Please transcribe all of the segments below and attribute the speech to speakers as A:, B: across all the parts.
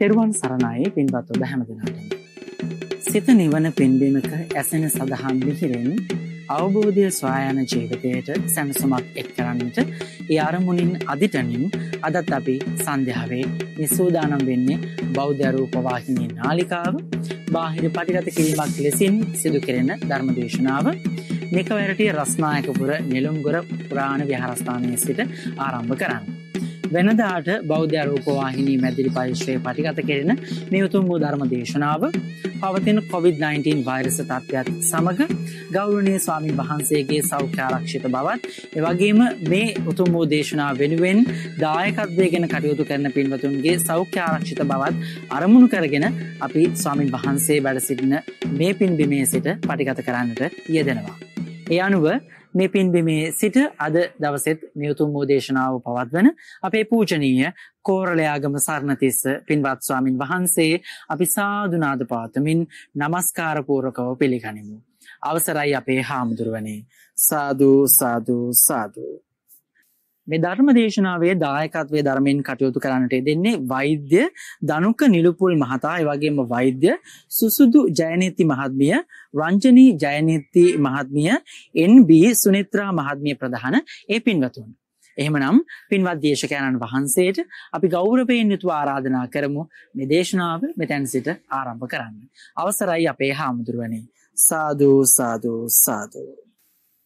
A: තෙරුවන් සරණයි පින්වත් ඔබ හැමදිනාටම. සිත නිවන පෙන්වීමක ඇසෙන සඳහන් විහිරෙන් අවබෝධය ස්වායන ජීවිතයට සැමසුමක් එක් කරන්නට ඒ අරමුණින් අධිටනින් අදත් අපි සන්ධ්‍යාවේ නිසූදානම් වෙන්නේ බෞද්ධරූපවාහිනී නාලිකාව බාහිර පටිගත කිරීමක් ලෙසින් සිදු කෙරෙන ධර්මදේශනාව මෙකවැරටිය රස්නායකපුර නිලුම්ගොර පුරාණ විහාරස්ථානය සිට ආරම්භ කරන්න. වෙනදාට බෞද්ධ රූපවාහිනී මැදිරි පරිශ්‍රය පටිගත කෙරෙන මේ උතුම් වූ ධර්ම දේශනාව පවතින COොVID-19 වෛරස තත්ත්වයක් සමඟ ගෞරණය ස්වාමී වහන්සේගේ සෞඛ්‍යාරක්ෂිත බවත් එවගේම මේ උතුම් වූ දේශනා වෙනුවෙන් දායකත්වය ගෙන කටයුතු කරන පින්වතුන්ගේ සෞඛ්‍යාරක්ෂිත බවත් අරමුණු කරගෙන අපි ස්වාමීන් වහන්සේ වැඩසිටින මේ පින්බිමේ සිට පටිගත කරන්නට යෙදෙනවා. ඒ අනුව මේ පින්බිමේ සිට අද දවසෙත් නියුතුම් වූ දේශනාව පවත්වන අපේ පූජනීය කෝරළයාගම සරණතිස්ස පින්වත් ස්වාමින් වහන්සේ අපි සාදුනාද පාතමින් নমස්කාර පූර්වකව පිළිගනිමු. අවසරයි අපේ හාමුදුරුවනේ. සාදු සාදු සාදු මේ ධර්ම දේශනාවේ දායකත්වයේ ධර්මයෙන් කටයුතු කරන්නට දෙන්නේ වෛද්‍ය දනුක නිලුපුල් මහතා, ඒ වගේම වෛද්‍ය සුසුදු ජයනීති මහත්මිය, රංජනී ජයනීති මහත්මිය, එන්.බි. සුනිත්‍රා මහත්මිය ප්‍රධාන ඒ පින්වතුන්. එහෙමනම් පින්වත් දේශකයන්න් වහන්සේට අපි ගෞරවයෙන් යුතුව ආරාධනා කරමු මේ දේශනාව මෙතැන් සිට ආරම්භ කරන්න. අවසරයි අපේ
B: හාමුදුරුවනේ. සාදු සාදු සාදු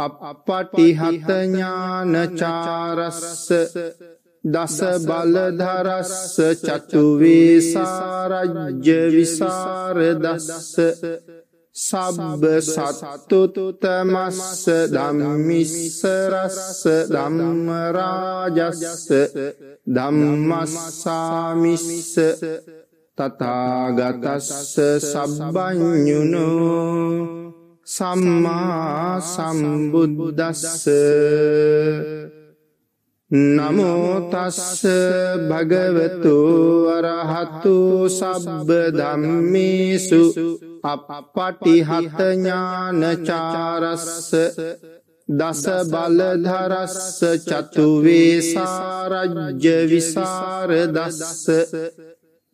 B: අපටිහත ඥානචාරස්ස දස බලධරස්ස චතුවේසාරජ්‍ය විසාරදස්ස සබ්බ සත්තුතුතමස්ස දම්මිස්සරස්ස දම්මරාජස්ස දම්මස්සාමිස්ස තතාගතස්ස සබ්බඥුණෝ සම්මා සම්බුද්බුදස්ස නමෝතස්ස භගවතු වරහතු සබ්බ දම්මිසු අපපටිහතඥානචාරස්ස දස බලධරස්ස චතුවේසාරජ්‍ය විසාරදස්ස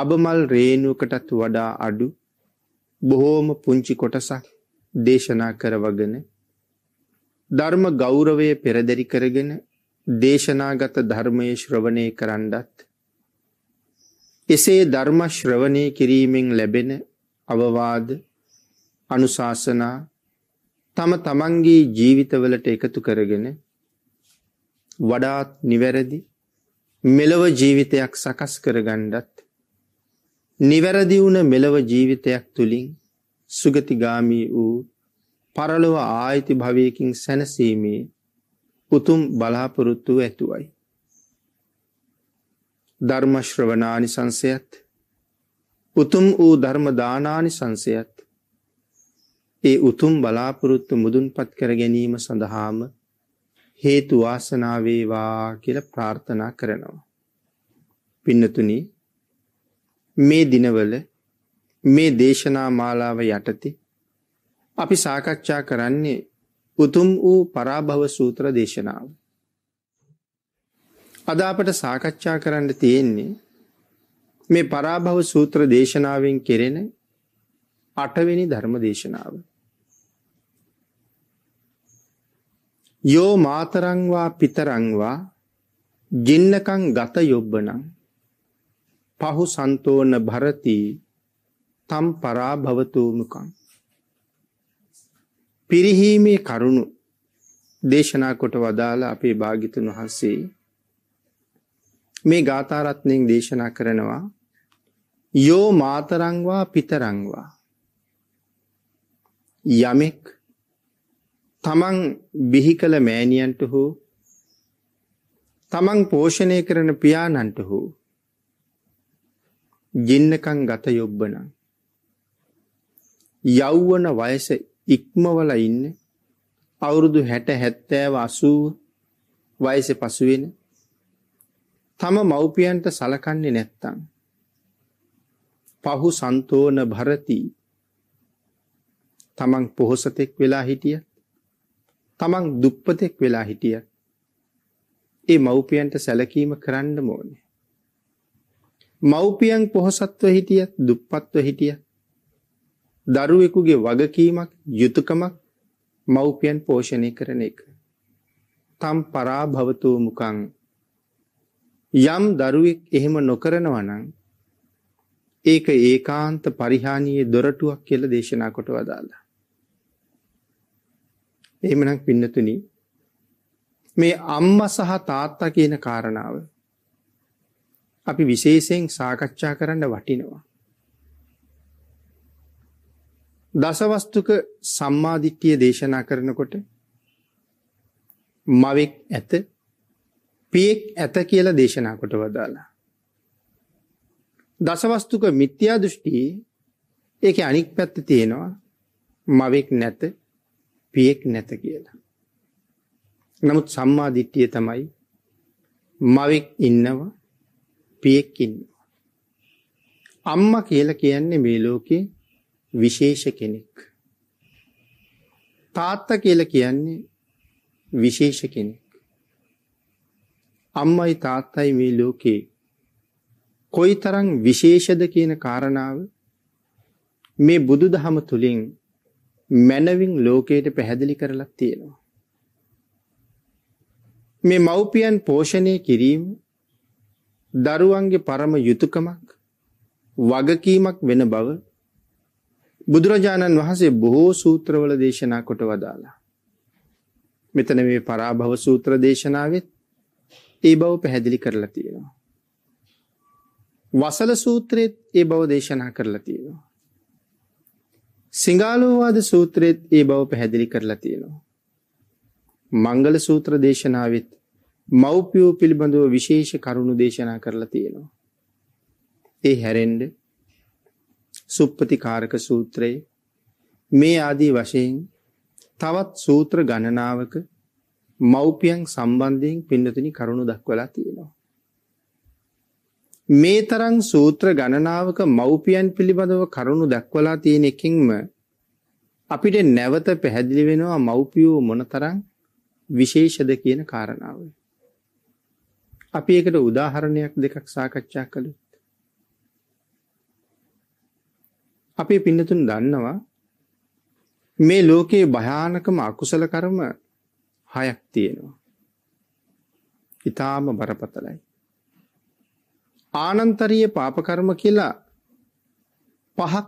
B: අබමල් රේණුවකටත් වඩා අඩු බොහෝම පුංචි කොටසක් දේශනා කරවගෙන ධර්ම ගෞරවය පෙරදරි කරගෙන දේශනාගත ධර්මයේ ශ්‍රවණය කරන්නත් එසේ ධර්ම ශ්‍රවණය කිරීමෙන් ලැබෙන අවවාද අනුශාසනා තම තමන්ගේ ජීවිතවලට එකතු කරගෙන වඩාත් නිවැරදි මෙලව ජීවිතයක් සකස් කරගන්නත් නිවැරදි වුණ මෙලව ජීවිතයක් තුලින් සුගතිගාමී වූ පරලොව ආයිති භවයකින් සැනසීමේ උතුම් බලාපොරොත්තු ඇතුවයි. ධර්ම ශ්‍රවණානිසංසයත් උතුම් වූ ධර්ම දානානිසංසයත් ඒ උතුම් බලාපොරොත්තු මුදුන්පත් කර ගැනීම සඳහාම හේතු වාසනා වේවා කියලා ප්‍රාර්ථනා කරනවා. පින්නතුනි මේ දිනවල මේ දේශනා මාලාව යටතේ අපි සාකච්ඡා කරන්නේ උතුම් වූ පරාභව සූත්‍ර දේශනාව. අද අපට සාකච්ඡා කරන්න තියෙන්නේ මේ පරාභව සූත්‍ර දේශනාවෙන් කෙරෙන අටවෙනි ධර්ම දේශනාව. යෝ මාතරං වා පිතරං වා ජින්නකං ගත යොබ්බනං පහු සන්තෝන භරති තම් පරාභවතූමකං. පිරිහීමේ කරුණු දේශනා කොට වදාළ අපේ භාගිතුන් වහන්සේ මේ ගාථරත්නයෙන් දේශනා කරනවා යෝ මාතරංවා පිතරංවා යමෙක් තමන් බිහි කළ මෑණියන්ට හෝ තමන් පෝෂණය කරන පියාණන්ට හෝ ජින්නකං ගත යොබ්බන යෞවන වයස ඉක්මවල ඉන්න අවුරුදු 60 70 80 වයසේ පසු වෙන තම මව්පියන්ට සලකන්නේ නැත්තම් පහු සන්තෝන භරති තමන් පොහොසතෙක් වෙලා හිටිය තමන් දුප්පතෙක් වෙලා හිටිය ඒ මව්පියන්ට සැලකීම කරන්න ඕනේ මව්පියන් පොහොසත්ව හිටිය දුප්පත්ව හිටිය දරුවෙකුගේ වගකීමක් යුතුයකමක් මව්පියන් පෝෂණය කරන එක තම් පරාභවතෝ මුකං යම් දරුවෙක් එහෙම නොකරනවා නම් ඒක ඒකාන්ත පරිහානියේ දොරටුවක් කියලා දේශනා කොට වදාළා එහෙමනම් පින්නතුනි මේ අම්මා සහ තාත්තා කියන කාරණාව අපි විශේෂයෙන් සාකච්ඡා කරන්න වටිනවා. දසවස්තුක සම්මාධිට්ඨිය දේශනා කරනකොට මවෙක් ඇත පියෙක් ඇත කියලා දේශනා කොට වදාලා. දසවස්තුක මිත්‍යා දෘෂ්ටි ඒක අනික් පැත්ත තියෙනවා මවෙක් නැත පියෙක් නැත කියලා. නමුත් සම්මාධිට්ඨිය තමයි මවෙක් ඉන්නවා පියෙක් ඉන්නවා. අම්මා කියලා කියන්නේ මේ ලෝකේ විශේෂ කෙනෙක්. තාත්තා කියලා කියන්නේ විශේෂ කෙනෙක්. අම්මයි තාත්තයි මේ ලෝකේ කොයිතරම් විශේෂද කියන කාරණාව මේ බුදුදහම තුලින් මනවින් ලෝකයට පැහැදිලි කරලා තියෙනවා. මේ මව්පියන් පෝෂණය කිරීම දරුවන්ගේ පරම යුතුයකමක් වගකීමක් වෙන බව බුදුරජාණන් වහන්සේ බොහෝ සූත්‍රවල දේශනා කොට වදාලා. මෙතන මේ පරාභව සූත්‍ර දේශනාවෙත් ඒ බව පැහැදිලි කරලා තියෙනවා. වසල සූත්‍රෙත් ඒ බව දේශනා කරලා තියෙනවා. සිංගාලෝවාද සූත්‍රෙත් ඒ බව පැහැදිලි කරලා තියෙනවා. මංගල සූත්‍ර දේශනාවෙත් මව්පියෝ පිළිබඳව විශේෂ කරුණු දේශනා කරලා තියෙනවා. ඒ හැරෙන්න සුප්පතිකාරක සූත්‍රයේ මේ ආදී වශයෙන් තවත් සූත්‍ර ගණනාවක මව්පියන් සම්බන්ධයෙන් පින්නතුනි කරුණු දක්වලා තියෙනවා. මේ තරම් සූත්‍ර ගණනාවක මව්පියන් පිළිබඳව කරුණු දක්වලා තියෙන එකින්ම අපිට නැවත පැහැදිලි වෙනවා මව්පියෝ මොනතරම් විශේෂද කියන කාරණාවයි. අපි ඒකට උදාහරණයක් දෙකක් සාකච්ඡා කළොත් අපේ පින්නතුන් දන්නවා මේ ලෝකයේ භයානකම අකුසල කර්ම හයක් තියෙනවා. ඊටාම බරපතලයි. ආනන්තරීය පාප කර්ම කියලා පහක්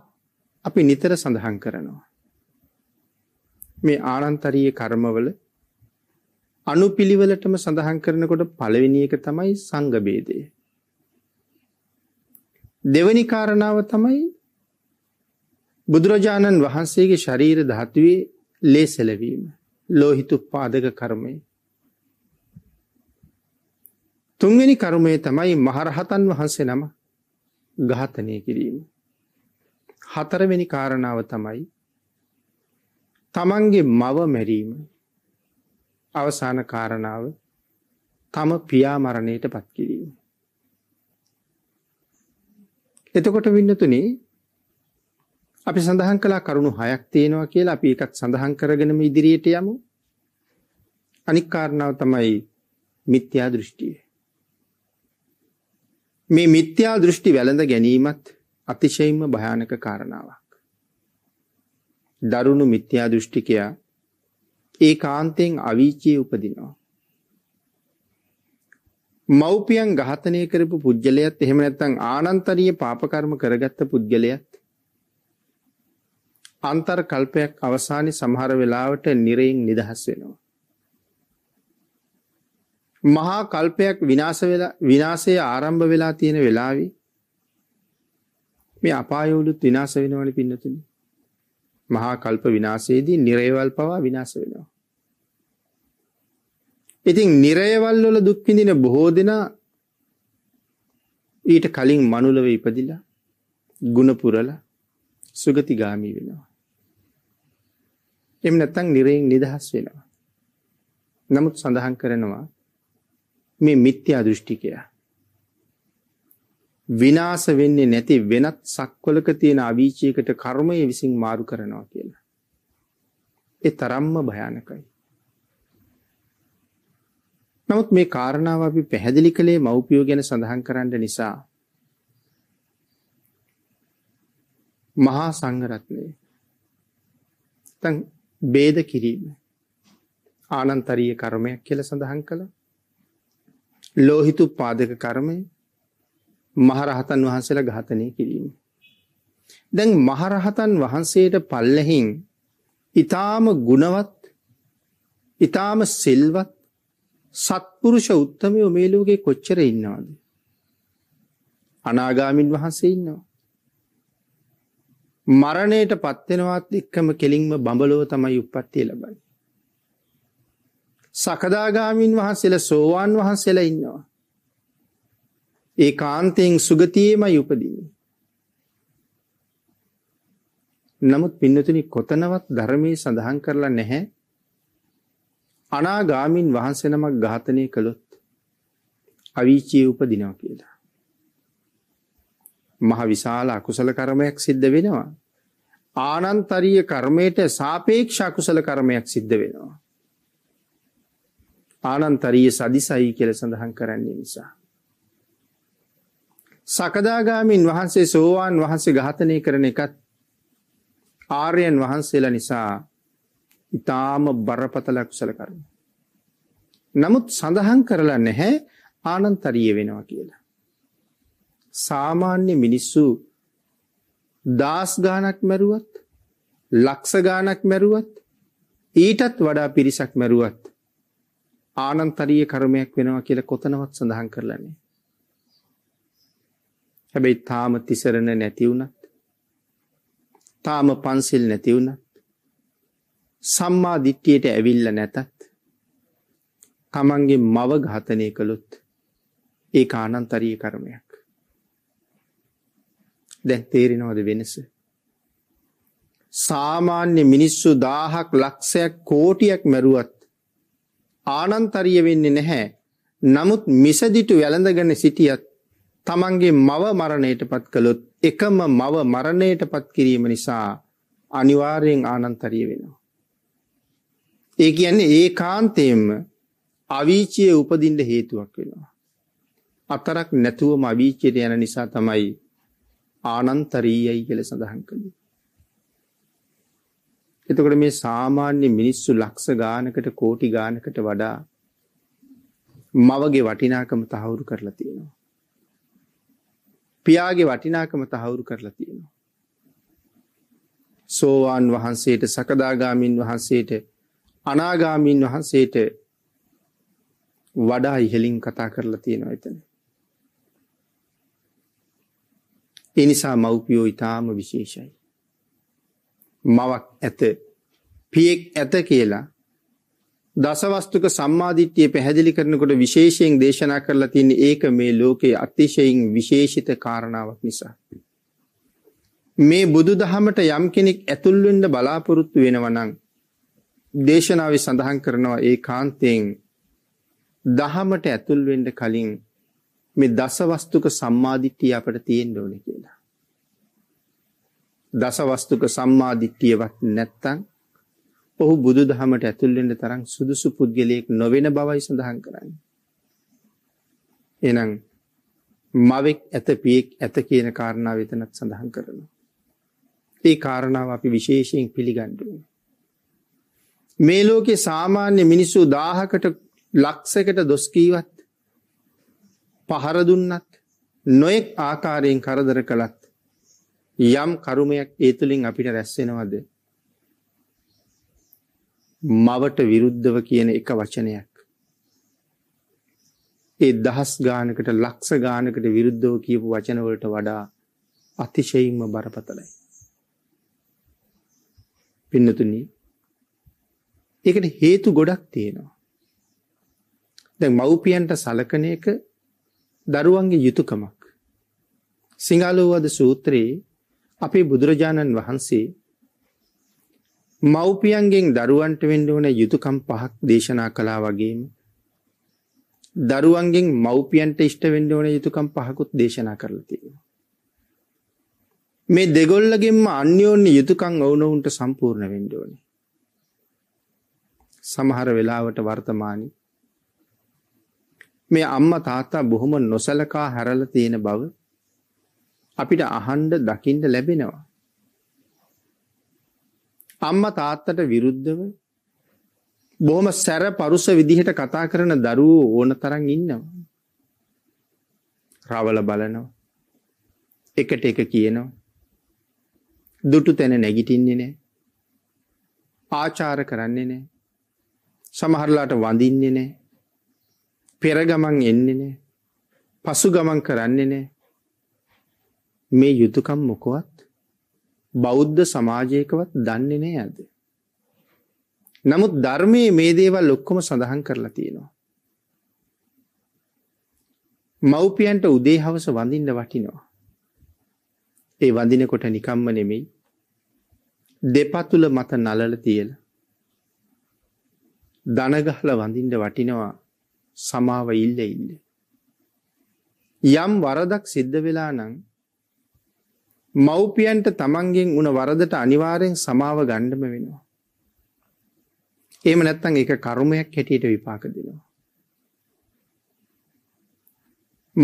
B: අපි නිතර සඳහන් කරනවා. මේ ආනන්තරීය කර්මවල අනුපිළිවෙලටම සඳහන් කරනකොට පළවෙනි එක තමයි සංඝ ભેදය. දෙවෙනි කාරණාව තමයි බුදුරජාණන් වහන්සේගේ ශරීර ධාතුවේ ලේසලවීම ලෝහිත උපාදක කර්මය තුන්වෙනි කර්මය තමයි මහරහතන් වහන්සේ නම ඝාතනය කිරීම හතරවෙනි කාරණාව තමයි තමන්ගේ මව මැරීම අවසාන කාරණාව තම පියා මරණයට පත් කිරීම. එතකොට වින්නතුනේ අපි සඳහන් කළා කරුණු හයක් තියෙනවා කියලා අපි එකක් සඳහන් කරගෙනම ඉදිරියට යමු. අනික් කාරණාව තමයි මිත්‍යා දෘෂ්ටිය. මේ මිත්‍යා දෘෂ්ටි වැළඳ ගැනීමත් අතිශයින්ම භයානක කාරණාවක්. දරුණු මිත්‍යා දෘෂ්ටිකයා ඒ කාන්තයෙන් අවීචයේ උපදිනවා. මව්පියන් ඝාතනය කරපු පුද්ගලයාත් එහෙම නැත්නම් ආනන්තරීය පාප කර්ම කරගත්ත පුද්ගලයාත් අන්තර් කල්පයක් අවසානයේ සමහර වෙලාවට නිරයෙන් නිදහස් වෙනවා. මහා කල්පයක් විනාශ වෙලා විනාශය ආරම්භ වෙලා තියෙන වෙලාවේ මේ අපායවලුත් විනාශ වෙනවනේ පින්නතුනේ. මහා කල්ප විනාශයේදී නිරේවල් පවා විනාශ වෙනවා. ඉතින් නිරේවල් වල දුක් විඳින බොහෝ දෙනා ඊට කලින් මනුලව ඉපදිලා ගුණ පුරලා සුගතිගාමි වෙනවා. එම් නැත්තම් නිරයෙන් නිදහස් වෙනවා. නමුත් සඳහන් කරනවා මේ මිත්‍යා දෘෂ්ටිකයා විනාශ වෙන්නේ නැති වෙනත් සක්වලක තියෙන අවීචයකට කර්මය විසින් මාරු කරනවා කියලා. ඒ තරම්ම භයානකයි. නමුත් මේ කාරණාව අපි පැහැදිලි කළේ මව්පියෝ ගැන සඳහන් කරන්න නිසා. මහා සංඝරත්නය. තන් බේද කිරීම. ආනන්තරීය කර්මයක් කියලා සඳහන් කළා. ලෝහිතු පාදක කර්මය මහරහතන් වහන්සේලා ඝාතනය කිරීම. දැන් මහරහතන් වහන්සේට පල්ලෙහින් ඊ타ම ගුණවත් ඊ타ම සිල්වත් සත්පුරුෂ උත්තමයෝ මේ ලෝකේ කොච්චර ඉන්නවද? අනාගාමින් වහන්සේ ඉන්නවා. මරණයට පත් වෙනවත් එක්කම කෙලින්ම බඹලව තමයි උප්පත්තිය ලබන්නේ. සකදාගාමින් වහන්සේලා සෝවාන් වහන්සේලා ඉන්නවා. ඒ කාන්තයෙන් සුගතියේමයි උපදින්නේ. නමුත් පින්නතුනි කොතනවත් ධර්මයේ සඳහන් කරලා නැහැ අනාගාමින් වහන්සේ නමක් ඝාතනය කළොත් අවීචියේ උපදිනවා කියලා. මහ විශාල අකුසල කර්මයක් සිද්ධ වෙනවා. ආනන්තරීය කර්මයට සාපේක්ෂ අකුසල කර්මයක් සිද්ධ වෙනවා. ආනන්තරීය සදිසයි කියලා සඳහන් කරන්නේ නිසා. සකදාගාමින් වහන්සේ සෝවාන් වහන්සේ ඝාතනය කරන එකත් ආර්යයන් වහන්සේලා නිසා ඊටාම බරපතල කුසල කර්ම. නමුත් සඳහන් කරලා නැහැ ආනන්තරිය වෙනවා කියලා. සාමාන්‍ය මිනිස්සු දාස් ගාණක් මැරුවත් ලක්ෂ ගාණක් මැරුවත් ඊටත් වඩා පිරිසක් මැරුවත් ආනන්තරීය කර්මයක් වෙනවා කියලා කොතනවත් සඳහන් කරලා නැහැ. හැබැයි තාම තිසරණ නැතිවුණත් තාම පන්සිල් නැතිවුණත් සම්මා දිට්ටියට ඇවිල්ල නැතත් තමන්ගේ මව ඝාතනය කළොත් ඒ ආනන්තරී කර්මයක් දැ තේරෙනවද වෙනස සාමාන්‍ය මිනිස්සු දාහක් ලක්ෂයක් කෝටියක් මැරුවත් ආනන්තරිය වෙන්න නැහැ නමුත් මිසදිටු වැළඳගන්න සිටියත් තමන්ගේ මව මරණයටපත් කළොත් එකම මව මරණයටපත් කිරීම නිසා අනිවාර්යෙන් ආනන්තරිය වෙනවා. ඒ කියන්නේ ඒකාන්තයෙන්ම අවීචිය උපදින්න හේතුවක් වෙනවා. අතරක් නැතුවම අවීචියට යන නිසා තමයි ආනන්තරීයයි කියලා සඳහන් කළේ. එතකොට මේ සාමාන්‍ය මිනිස්සු ලක්ෂ ගානකට කෝටි ගානකට වඩා මවගේ වටිනාකම තහවුරු කරලා තියෙනවා. පියාගේ වටිනාකම තහවුරු කරලා තියෙනවා. සෝවාන් වහන්සේට සකදාගාමින් වහන්සේට අනාගාමීන් වහන්සේට වඩා ඉහලින් කතා කරලා තියෙනවා එතන. ඒ නිසා මව්පියෝ ඊටාම විශේෂයි. මවක් ඇත, පියෙක් ඇත කියලා දසවස්තුක සම්මාදිට්ඨිය පැහැදිලි කරනකොට විශේෂයෙන් දේශනා කරලා තියෙන්නේ ඒක මේ ලෝකයේ අතිශයින් විශේෂිත කාරණාවක් නිසා. මේ බුදුදහමට යම් කෙනෙක් ඇතුල් වෙන්න බලාපොරොත්තු වෙනවා නම් දේශනාවේ සඳහන් කරනවා ඒ කාන්තෙන් දහමට ඇතුල් වෙන්න කලින් මේ දසවස්තුක සම්මාදිට්ඨිය අපිට තියෙන්න ඕනේ කියලා. දසවස්තුක සම්මාදිට්ඨියවත් නැත්තම් ඔහු බුදුදහමට ඇතුල් වෙන්න තරම් සුදුසු පුද්ගලයෙක් නොවන බවයි සඳහන් කරන්නේ. එහෙනම් මවෙක් ඇත පියෙක් ඇත කියන කාරණාව එතනත් සඳහන් කරනවා. ඒ කාරණාව අපි විශේෂයෙන් පිළිගන්න මේ ලෝකේ සාමාන්‍ය මිනිස්සු 1000කට ලක්ෂයකට දොස් කීවත් පහර දුන්නත් නොඑක් ආකාරයෙන් කරදර කළත් යම් කර්මයක් ඒ තුලින් අපිට රැස් වෙනවද මවට විරුද්ධව කියන එක වචනයක්. ඒ දහස් ගානකට ලක්ෂ ගානකට විරුද්ධව කියපු වචනවලට වඩා අතිශයින්ම බරපතලයි. පින්නතුනි ඒකට හේතු ගොඩක් තියෙනවා. දැන් මව්පියන්ට සලකන එක දරුවන්ගේ යුතුයකමක්. සිංහලෝවාද සූත්‍රයේ අපේ බුදුරජාණන් වහන්සේ මව්පියන්ගෙන් දරුවන්ට වෙන්ඩ ඕන යුතුකම් පහක් දේශනා කලා වගේම දරුවන්ගෙන් මව්පියන්ට ඉෂ්ට වෙන්ඩ ඕන යුතුකම් පහකුත් දේශනා කරලතිය. මේ දෙගොල්ලගෙන්ම අන්‍යෝන්‍ය යුතුකං ඔවුනොවුන්ට සම්පූර්ණ වෙන්ඩෝනි. සමහර වෙලාවට වර්තමානි මේ අම්ම තාත්තා බොහොම නොසලකා හැරල තියෙන බව අපිට අහන්ඩ දකිින්ට ලැබෙනවා අම්ම තාත්තට විරුද්ධව බොහොම සැර පරුස විදිහට කතා කරන දරුවෝ ඕන තරන් ඉන්නවා. රවල බලනවා. එකට එක කියනවා. දුටු තැන නැගිටින්නේ නෑ. ආචාර කරන්නේ නෑ. සමහරලාට වඳින්නේ නෑ. පෙරගමන් එන්නේ නෑ. පසු ගමන් කරන්නේ නෑ. මේ යුතුකම් මොකොවත් බෞද්ධ සමාජයකවත් දන්නේ නෑ ඇද. නමුත් ධර්මයේ මේ දේවල් ඔක්කොම සඳහන් කරලා තියෙනවා. මව්පියන්ට උදේ හවස වඳින්න වටිනවා. ඒ වඳිනකොට නිකම්ම නෙමෙයි. දෙපතුල මත නලල තියලා දනගහල වඳින්ට වටිනවා සමාව ඉල්ල ඉල්ල. යම් වරදක් සිද්ධ වෙලා නං මව්පියන්ට තමන්ගෙන් උන වරදට අනිවාරයෙන් සමාව ගණ්ඩම වෙනවා. ඒම නැත්තං එක කරුමයක් හැටියට විපාක දෙනවා.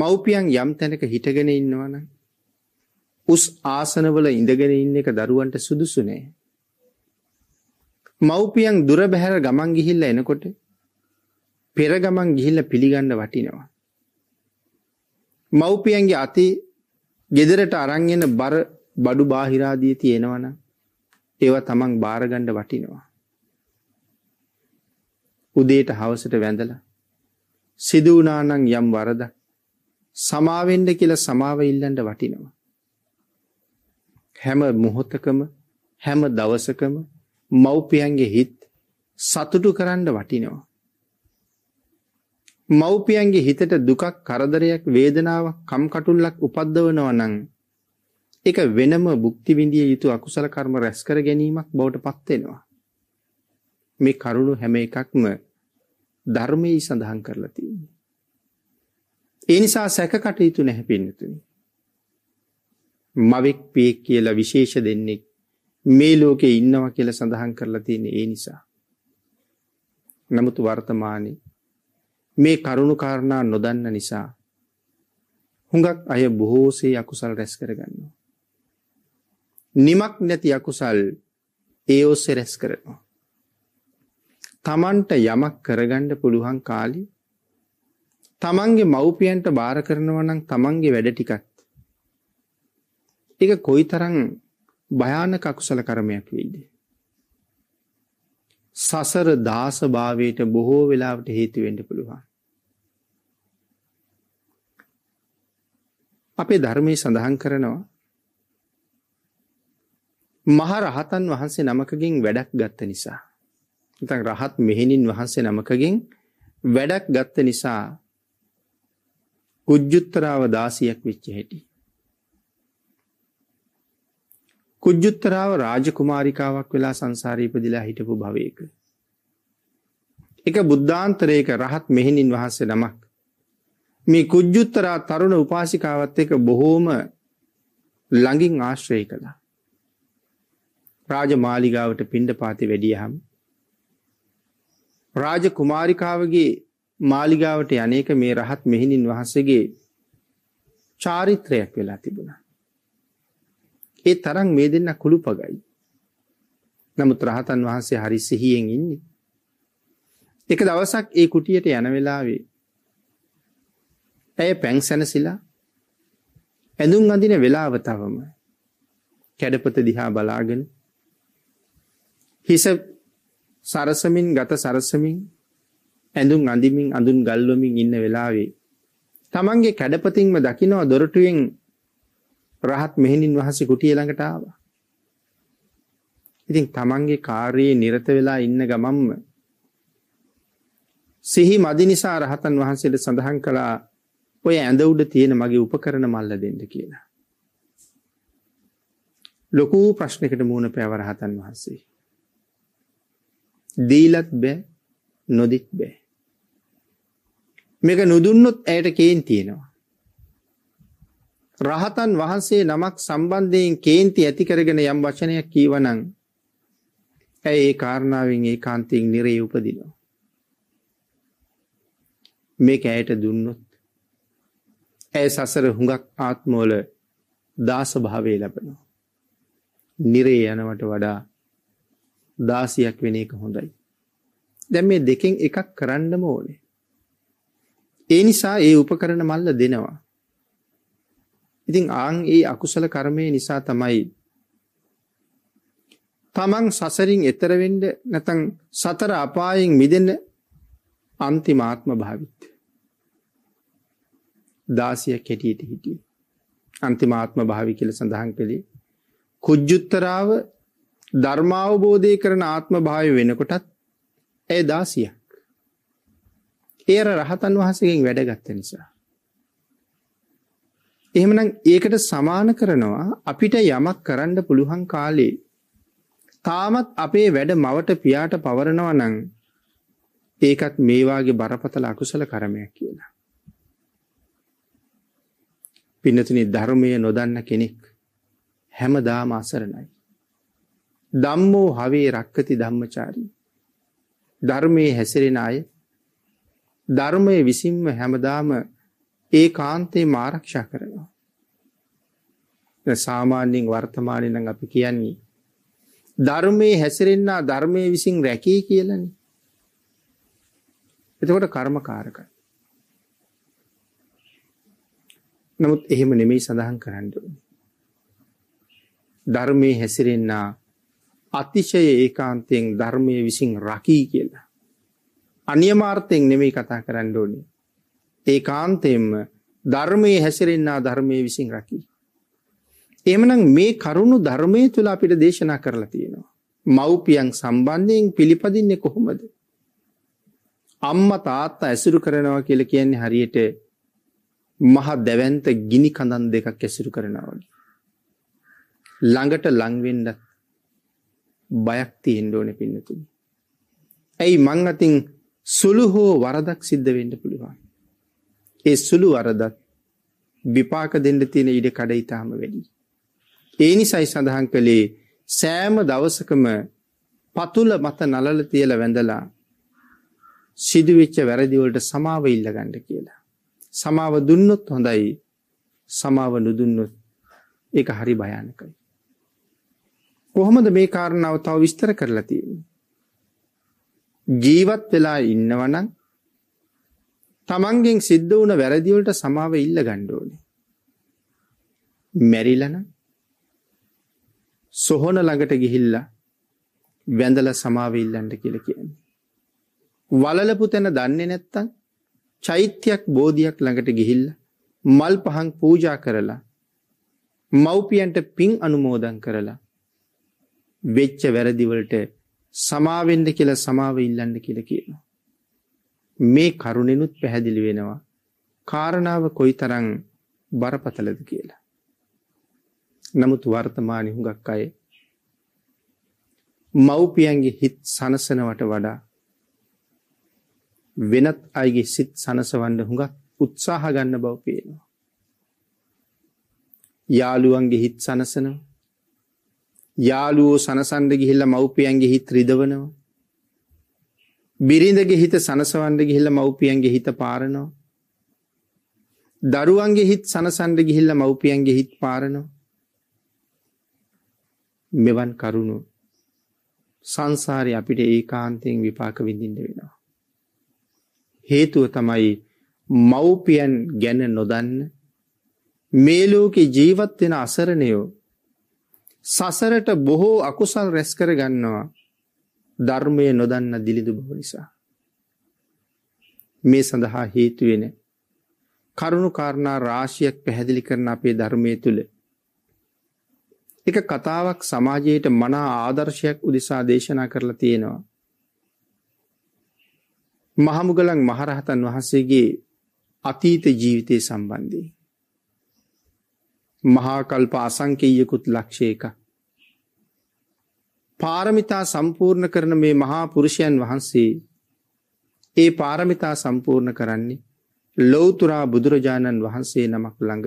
B: මව්පියන් යම් තැනක හිටගෙන ඉන්නවන උස් ආසනවල ඉඳගෙන ඉන්න එක දරුවන්ට සුදුසුනේ. මව්පියන් දුර බැහැර ගමන් ගිහිල්ල එනකොට පෙර ගමන් ගිහිල්ල පිළිගන්න වටිනවා. මව්පියන්ගේ අති ගෙදරට අරන් එන බර බඩු බාහිරාදී තියෙනවනම් ඒවා තමන් බාරගන්න වටිනවා. උදේට හවසට වැඳලා සිදු වුණා නම් යම් වරදක් සමාවෙන්න කියලා සමාව ඉල්ලන්න වටිනවා. හැම මොහොතකම හැම දවසකම මව්පියන්ගේ හිත් සතුටු කරන්න වටිනවා. මව්පියන්ගේ හිතට දුකක් කරදරයක් වේදනාවක් කම්කටොල්ලක් උපද්දවනවා නම් ඒක වෙනම භුක්ති විඳිය යුතු අකුසල කර්ම රැස් කර ගැනීමක් බවට පත් වෙනවා මේ කරුණු හැම එකක්ම ධර්මයේ සඳහන් කරලා තියෙනවා ඒ නිසා සැකකටයුතු නැහැ පින්නතුනි මවෙක් පියෙක් කියලා විශේෂ දෙන්නේ මේ ලෝකේ ඉන්නවා කියලා සඳහන් කරලා තියෙන්නේ ඒ නිසා නමුත් වර්තමානයේ මේ කරුණු කාරණා නොදන්න නිසා හුඟක් අය බොහෝසේ අකුසල් රැස් කරගන්නවා. නිමක් නැති අකුසල් ඒ ඔස්සේ රැස් කරනවා. තමන්ට යමක් කරගන්න පුළුවන් කාලි තමන්ගේ මව්පියන්ට බාර කරනවා නම් තමන්ගේ වැඩ ටිකත් ඒක කොයිතරම් භයානක අකුසල කර්මයක් වෙයිද සසර දාස භාවයට බොහෝ වෙලාවට හේතු වෙන්න පුළුවන් අපේ ධර්මයේ සඳහන් කරනවා මහ රහතන් වහන්සේ නමකගෙන් වැඩක් ගත්ත නිසා නැත්නම් රහත් මෙහෙණින් වහන්සේ නමකගෙන් වැඩක් ගත්ත නිසා කුජ්ජුත්තරාව 16ක් වෙච්ච හැටි කුජ්ජුත්තරාව රාජකුමාරිකාවක් වෙලා සංසාරේ ඉපදිලා හිටපු භවයක එක බුද්ධාන්තරයක රහත් මෙහෙණින් වහන්සේ නමක් මේ කුජ්ජුත්තරා තරුණ උපාසිකාවත් එක බොහෝම ළඟින් ආශ්‍රය කළා. රාජ මාලිගාවට පිණ්ඩ පාති වැඩියහම්. රාජ කුමාරිකාවගේ මාලිගාවට යනක මේ රහත් මෙහිණින් වහන්සේගේ චාරිත්‍රයක් වෙලා තිබුණා. ඒ තරන් මේ දෙන්න කුළු පගයි. නමුත් රහතන් වහන්සේ හරි සිහියෙන් ඉන්නේ. එක දවසක් ඒ කුටියට යන වෙලාවේ ඇය පැංසැනසිලා ඇඳුම් අඳින වෙලාව තවම කැඩපත දිහා බලාගෙන හිස සරසමින් ගත සරසමින් ඇඳුම් අඳිමින් අඳුන් ගල්වමින් ඉන්න වෙලාවේ තමන්ගේ කැඩපතින්ම දකිනවා දොරටුවෙන් රහත් මෙහෙණින් වහන්සේ කුටිය ළඟට ආවා. ඉතින් තමන්ගේ කාර්යයේ නිරත වෙලා ඉන්න ගමම්ම සිහි මදි නිසා රහතන් වහන්සේට සඳහන් කළා ඔය ඇඳ උඩ තියෙන මගේ උපකරණ මල්ල දෙන්න කියලා. ලොකු ප්‍රශ්නකට මුණ පැවර හතන් වහන්සේ. දීලත් බෑ නොදිත් බෑ. මේක නොදුන්නොත් ඇයට කේන් තියෙනවා. රහතන් වහන්සේ නමක් සම්බන්ධයෙන් කේන්ති ඇති කරගෙන යම් වචනයක් කීවනං ඇයි ඒ කාරණාවෙන් ඒ කාන්තියෙන් නිරේ උපදිනවා. මේක ඇයට දුන්නොත් ඇය සසර හුඟක් ආත්මෝල දාසභාවේ ලැබෙනවා. නිරේ යනවට වඩා දාසියක් වෙන එක හොඳයි. දැන් මේ දෙකෙන් එකක් කරන්නම ඕනේ. ඒ නිසා ඒ උපකරණ මල්ල දෙනවා. ඉතින් ආන් ඒ අකුසල කර්මය නිසා තමයි තමන් සසරින් එතර වෙන්න නැතන් සතර අපායෙන් මිදෙන්න අන්තිමාත්ම භාවිත්‍ය. දාසියක් හැටියට හිටිය. අන්තිමාත්ම භාවි කියල සඳහන් කළේ. කුජ්ජුත්තරාව ධර්මාවබෝධය කරන ආත්ම භාවි වෙනකොටත් ඇය දාසියක්. ඒර රහතන් වහසකින් වැඩගත්ත නිසා. එහෙමනම් ඒකට සමාන කරනවා අපිට යමක් කරන්න පුළුවන් කාලේ තාමත් අපේ වැඩ මවට පියාට පවරනවා නං ඒකත් මේවාගේ බරපතල අකුසල කරමයක් කියලා. පින්නතුනි ධර්මය නොදන්න කෙනෙක් හැමදාම අසරණයි. ධම්මෝ හවේ රක්කති ධම්මචාරී. ධර්මයේ හැසිරෙන අය ධර්මය විසින්ම හැමදාම ඒ කාන්තේ මාරක්ෂා කරනවා. සාමාන්‍යෙන් වර්තමානයනං අපි කියන්නේ. ධර්මයේ හැසිරෙන්න්නා ධර්මය විසින් රැකී කියලන. එතකොට කර්මකාරකයි. නමුත් එහෙම නෙමෙයි සඳහන් කරන්න ඕනේ. ධර්මයේ හැසිරෙන්න අතිශය ඒකාන්තයෙන් ධර්මයේ විසින් රකී කියලා. අනියමාර්ථයෙන් නෙමෙයි කතා කරන්න ඕනේ. ඒකාන්තයෙන්ම ධර්මයේ හැසිරෙන්න ධර්මයේ විසින් රකී. එහෙමනම් මේ කරුණු ධර්මයේ තුල අපිට දේශනා කරලා තියෙනවා. මව්පියන් සම්බන්ධයෙන් පිළිපදින්නේ කොහොමද? අම්මා තාත්තා ඇසුරු කරනවා කියලා කියන්නේ හරියට මහා දැවැන්ත ගිනි කඳන් දෙකක් ඇසුරු කරනවා වගේ. ළඟට ලං වෙන්න බයක් තියෙන්න ඕනේ පින්නතුනි. ඇයි මං අතින් සුළු හෝ වරදක් සිද්ධ වෙන්න පුළුවන්. ඒ සුළු වරදක් විපාක දෙන්න තියෙන ඉඩ කඩ ඊටාම වැඩි. ඒ නිසයි සඳහන් කළේ සෑම දවසකම පතුල මත නලල තියලා වැඳලා සිදුවෙච්ච වැරදි වලට සමාව ඉල්ලගන්න කියලා. සමාව දුන්නොත් හොඳයි සමාව නුදුන්නොත් ඒක හරි භයානකයි. කොහොමද මේ කාරණාව තව විස්තර කරලා තියෙන්නේ? ජීවත් වෙලා ඉන්නවනම් තමන්ගෙන් සිද්ධ වුණ වැරදි වලට සමාව ඉල්ල ගන්න ඕනේ. මැරිලා නම් සොහොන ළඟට ගිහිල්ලා වැඳලා සමාව ඉල්ලන්න කියලා කියන්නේ. වලලපු තැන දන්නේ නැත්තම් චෛත්‍යයක් බෝධියක් ළඟට ගිහිල්ලා මල් පහන් පූජා කරලා මව්පියන්ට පින් අනුමෝදන් කරලා වෙච්ච වැරදි වලට සමාවෙන්න කියලා සමාව ඉල්ලන්න කියලා කියනවා. මේ කරුණෙනුත් පැහැදිලි වෙනවා. කාරණාව කොයිතරම් බරපතලද කියලා. නමුත් වර්තමානයේ හුඟක් අය මව්පියන්ගේ හිත් සනසනවට වඩා වෙනත් අයගේ සිත් සනසවන්න හුඟක් උත්සාහ ගන්න බව පේනවා. යාළුවන්ගේ හිත් සනසනවා. යාළුවෝ සනසන්ඩ ගිහිල්ල මව්පියන්ගේ හිත් රිදවනවා. බිරිඳගේ හිත සනසවන්ඩ ගිහිල්ල මව්පියන්ගේ හිත පාරනවා. දරුවන්ගේ හිත් සනසන්ඩ ගිහිල්ල මව්පියන්ගේ හිත් පාරනවා. මෙවන් කරුණු සංසාරය අපිට ඒ කාන්තයෙන් විපාක විඳින්ට වෙනවා. හේතුව තමයි මව්පියන් ගැන නොදන්න මේ ලෝකේ ජීවත් වෙන අසරණයෝ සසරට බොහෝ අකුසල් රැස් කර ගන්නවා ධර්මයේ නොදන්න දිලිදු බව නිසා මේ සඳහා හේතු වෙන කරුණු කාරණා රාශියක් පැහැදිලි කරන අපේ ධර්මයේ තුල එක කතාවක් සමාජයට මනා ආදර්ශයක් උදෙසා දේශනා කරලා තියෙනවා මහමුගලන් මහරහතන් වහන්සේගේ අතීත ජීවිතය සම්බන්ධී. මහාකල්ප අසංකීයකුත් ලක්ෂයක. පාරමිතා සම්පූර්ණ කරන මේ මහා පුරුෂයන් වහන්සේ ඒ පාරමිතා සම්පූර්ණ කරන්නේ ලෝතුරා බුදුරජාණන් වහන්සේ නමක් ළඟ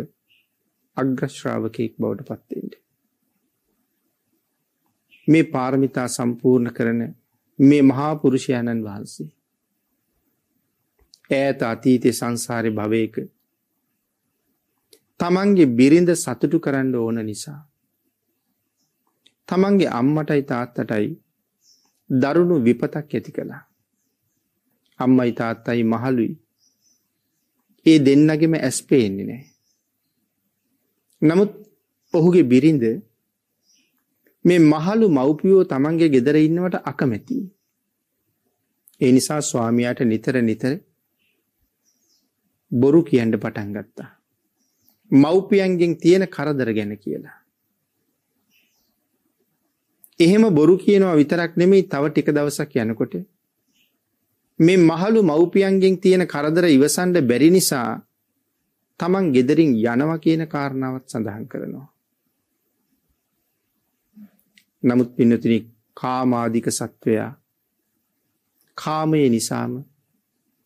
B: අග්‍රශ්‍රාවකයෙක් බවට පත්තෙන්ට. මේ පාරමිතා සම්පූර්ණ කරන මේ මහාපුරුෂයණන් වහන්සේ. ඈත අතීතය සංසාරය භවයක තමන්ගේ බිරිඳ සතුටු කරන්න ඕන නිසා තමන්ගේ අම්මටයි තාත්තටයි දරුණු විපතක් ඇති කළා අම්මයි තාත්තයි මහලුයි ඒ දෙන්නගෙම ඇස් පේන්නේ නෑ නමුත් ඔහුගේ බිරිඳ මේ මහලු මව්පියෝ තමන්ගේ ගෙදර ඉන්නවට අකමැති ඒ නිසා ස්වාමියාට නිතර නිතර බොරු කියන්න පටන් ගත්තා. මව්පියන්ගෙන් තියෙන කරදර ගැන කියලා. එහෙම බොරු කියනවා විතරක් නෙමෙයි තව ටික දවසක් යනකොට මේ මහලු මව්පියන්ගෙන් තියෙන කරදර ඉවසන්න බැරි නිසා තමන් gederin යනවා කියන කාරණාවත් සඳහන් කරනවා. නමුත් පින්නතිනි කාමාධික සත්වයා කාමයේ නිසාම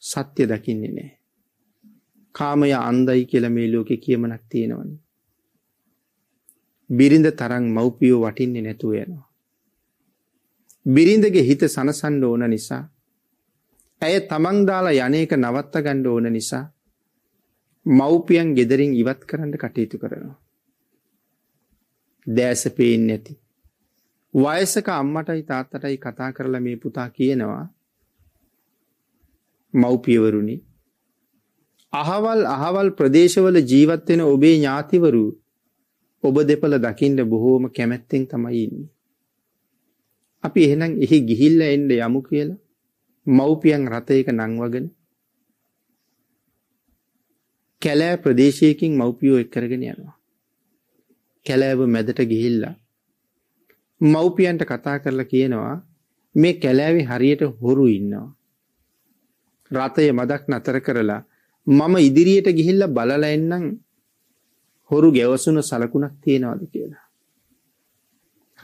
B: සත්‍ය දකින්නේ නැහැ. කාමය අන්දයි කියලා මේ ලෝකෙ කියමනක් තියෙනවන්නේ. බිරිඳ තරම් මව්පියෝ වටින්නේ නැතුව යනවා. බිරිඳගේ හිත සනසන්න ඕන නිසා ඇය තමන් දාලා යන එක නවත්ත ගන්න ඕන නිසා මව්පියන් gederin ඉවත් කරන්න කටයුතු කරනවා. දැස පේන්නේ නැති. වයසක අම්මටයි තාත්තටයි කතා කරලා මේ පුතා කියනවා මව්පියවරුනි අහවල් අහවල් ප්‍රදේශවල ජීවත් වෙන ඔබේ ඥාතිවරු ඔබ දෙපළ දකින්න බොහෝම කැමැත්තෙන් තමයි ඉන්නේ. අපි එහෙනම් එහි ගිහිල්ලා එන්න යමු කියලා මව්පියන් රථයක නංවගෙන කැලෑ ප්‍රදේශයකින් මව්පියෝ එක් කරගෙන යනවා. කැලෑව මැදට ගිහිල්ලා මව්පියන්ට කතා කරලා කියනවා මේ කැලෑවේ හරියට හොරු ඉන්නවා. රථය මදක් නතර කරලා මම ඉදිරියට ගිහිල්ලා බලලා එන්නම් හොරු ගැවසුන සලකුණක් තියෙනවද කියලා.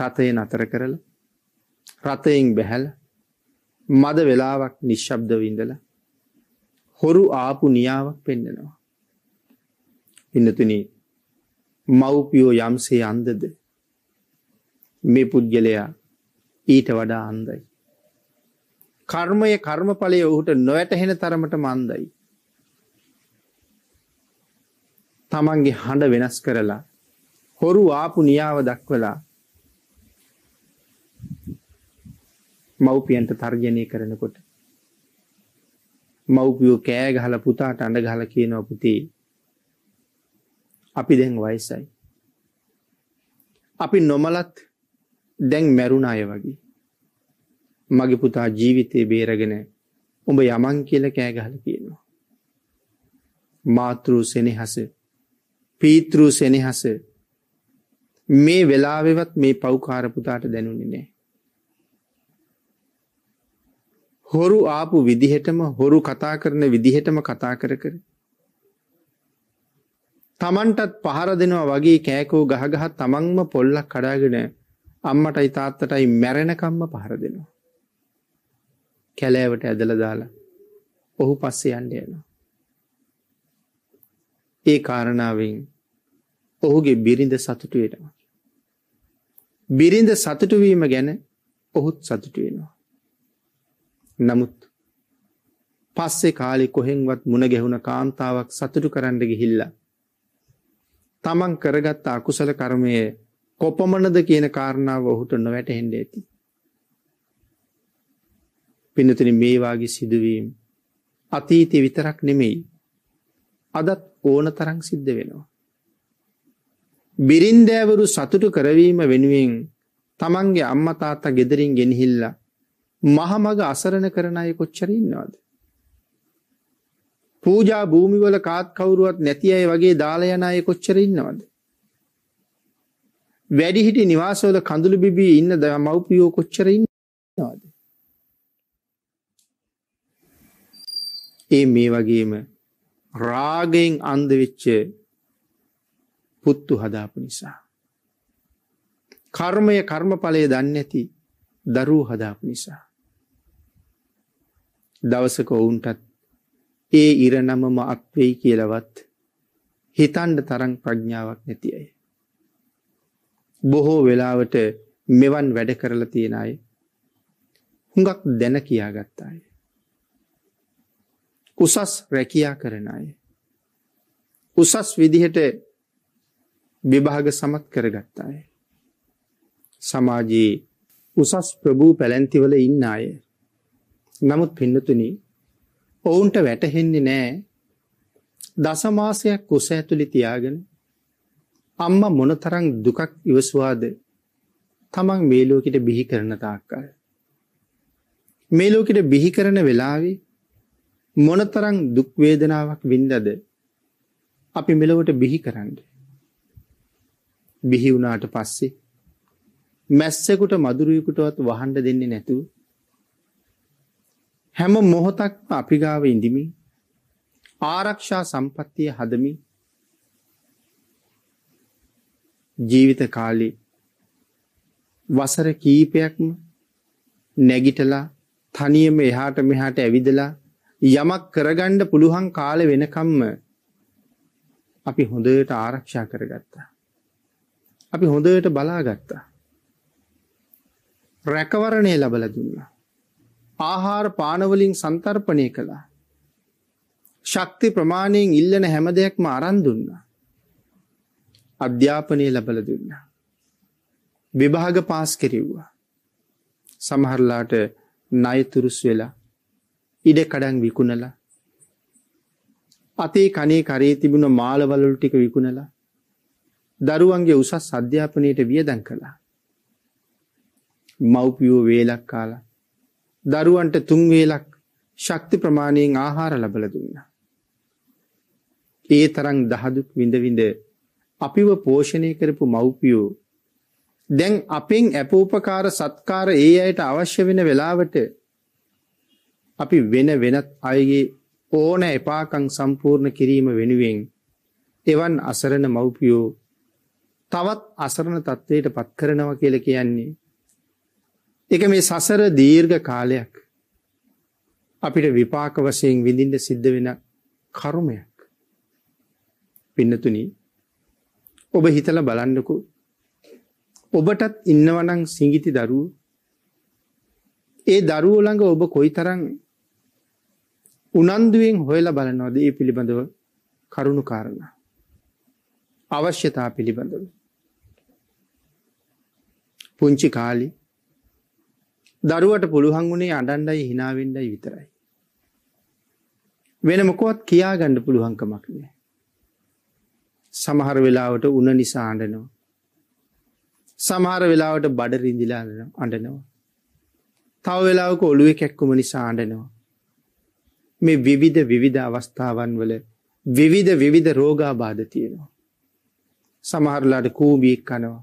B: රථය නතර කරලා රථයෙන් බැහැල මද වෙලාවක් නිශ්ශබ්දව ඉඳලා හොරු ආපු නියාවක් පෙන්නනවා. ඉන්නතුනි මව්පියෝ යම්සේ අන්දද මේ පුද්ගලයා ඊට වඩා අන්දයි. කර්මය කර්මඵලය ඔහුට නොවැටහෙන තරමට මන්දයි. තමන්ගේ හඬ වෙනස් කරලා හොරු ආපු නියාව දක්වලා මව්පියන්ට තර්ජනය කරනකොට මව්පියෝ කෑ ගහල පුතාට අඩ ගහල කියනව පුතේ අපි දැන් වයසයි අපි නොමලත් දැන් මැරුණ අය වගේ මගේ පුතා ජීවිතය බේරගෙන උඹ යමන් කියල කෑගහල කියනවා. මාතෘ සෙනෙහස පීතෘ සෙනෙහස මේ වෙලාවෙවත් මේ පව්කාරපුතාට දැනුනි නෑ. හොරු ආපු විදිහටම හොරු කතා කරන විදිහටම කතා කර කර. තමන්ටත් පහර දෙනවා වගේ කෑකෝ ගහගහත් තමන්ම පොල්ලක් කඩාගෙන අම්මටයි තාත්තටයි මැරෙනකම්ම පහර දෙනවා. කැලෑවට ඇදල දාලා ඔහු පස්සේ අන්ඩ යනවා. ඒ කාරණාවෙන් ඔහුගේ බිරිඳ සතුටු වෙනවා. බිරිඳ සතුටු වීම ගැන ඔහුත් සතුටු වෙනවා. නමුත් පස්සේ කාලේ කොහෙන්වත් මුණ ගැහුණ කාන්තාවක් සතුටු කරන්න ගිහිල්ලා තමන් කරගත් අකුසල කර්මය කොපමණද කියන කාරණාව ඔහුට නොවැටහෙන්න ඇති. පිනතුන මේවාගේ සිදුවීම් අතීතය විතරක් නෙමෙයි අදත් ඕන තරං සිද්ධ වෙනවා. බිරින්දෑවරු සතුටු කරවීම වෙනුවෙන් තමන්ගේ අම්ම තාත්තා ගෙදරින් ගෙනහිල්ලා මහමග අසරණ කරන අය කොච්චරන්නවාද. පූජා භූමිවල කාත් කවුරුවත් නැති අය වගේ දාලයන අය කොච්චරඉන්නවද. වැඩිහිටි නිවාසවල කඳුළු බිබී ඉන්න ද මව්පියෝ කොච්චරඉන්නවාද. ඒ මේ වගේම රාගයෙන් අන්දවෙච්ච පුත්තු හදාපු නිසා. කර්මය කර්මඵලය දන්නැති දරූ හදාපු නිසා. දවසක ඔවුන්ටත් ඒ ඉරණමම අත්වෙයි කියලවත් හිතන්ඩ තරං ප්‍රඥාවක් නැති අය. බොහෝ වෙලාවට මෙවන් වැඩ කරලා තියෙන අය හුඟක් දැන කියාගත්තාය. උසස් රැකියා කරන අය. උසස් විදිහට විභාග සමත් කරගත්ත අය. සමාජයේ උසස් ප්‍රභූ පැලැන්තිවල ඉන්න අය. නමුත් පින්නතුනි ඔවුන්ට වැටහෙන්නේ නෑ දසමාසයක් කුස ඇතුළි තියාගෙන අම්මා මොනතරම් දුකක් ඉවසුවාද තමන් මේ ලෝකෙට බිහි කරන තාක්කල්. මේ ලෝකෙට බිහි කරන වෙලාවේ මොනතරම් දුක් වේදනාවක් වින්දද අපි මෙලොවට බිහි කරන්නේ බිහි වුණාට පස්සේ මැස්සෙකුට මදුරුවෙකුටවත් වහන්න දෙන්නේ නැතුව හැම මොහොතක්ම අපි ගාව ඉඳිමින් ආරක්ෂා සම්පත්තිය හදමින් ජීවිත කාලේ වසර කීපයක්ම නැගිටලා තනියම එහාට මෙහාට ඇවිදලා යමක් කරගන්න පුළුවන් කාලෙ වෙනකම්ම අපි හොඳට ආරක්ෂා කරගත්තා. අපි හොඳට බලාගත්තා. රැකවරණය ලැබලා දුන්නා. ආහාර පාන වලින් සන්තරපණය කළා. ශක්ති ප්‍රමාණයෙන් ඉල්ලන හැම දෙයක්ම අරන් දුන්නා. අධ්‍යාපනය ලැබලා දුන්නා. විභාග පාස් කෙරෙව්වා. සමහරලාට ණය තුරුස් වෙලා ඉඩකඩම් විකුණලා අතේ කනේ කරේ තිබුණ මාළවලු ටික විකුණලා දරුවන්ගේ උසස් අධ්‍යාපනයට වියදම් කළා. මව්පියෝ වේලක් කාලා දරුවන්ට තුන් වේලක් ශක්ති ප්‍රමාණයෙන් ආහාර ලබල දුන්නා. ඒ තරම් දහදුක් විඳ විඳ අපිව පෝෂණය කරපු මව්පියෝ දැන් අපෙන් අපෝපකාර සත්කාර ඒ අයට අවශ්‍ය වෙන වෙලාවට අපි වෙන වෙනත් අයගේ ඕන එපාකම් සම්පූර්ණ කිරීම වෙනුවෙන් එවන් අසරණ මව්පියෝ තවත් අසරණ තත්ත්වයට පත් කරනවා කියලා කියන්නේ ඒක මේ සසර දීර්ඝ කාලයක් අපිට විපාක වශයෙන් විඳින්න සිද්ධ වෙන කර්මයක්. පින්නතුනි ඔබ හිතලා බලන්නකෝ ඔබටත් ඉන්නවනම් සිඟිති දරුවෝ ඒ දරුවෝ ළඟ ඔබ කොයිතරම් උනන්දුවෙන් හොයලා බලනවාද ඒ පිළිබඳව කරුණු කාරණා. අවශ්‍යතා පිළිබඳව. පුංචි කාලි දරුවට පුළුවන් වුණේ අඩන්ඩයි හිනාවෙන්ඩයි විතරයි. වෙන මොකොත් කියාගණ්ඩ පුළුවන්කමක් නෑ. සමහර වෙලාවට උන නිසා අඩනවා. සමහර වෙලාවට බඩ රිඳිලාන්න අඩනවා. තව වෙලාවක ඔළුවේ කැක්කුම නිසා අඩනවා. මේ විවිධ විවිධ අවස්ථාවන් වල විවිධ විවිධ රෝගාබාධ තියෙනවා. සමහරලාට කූඹියෙක් කනවා.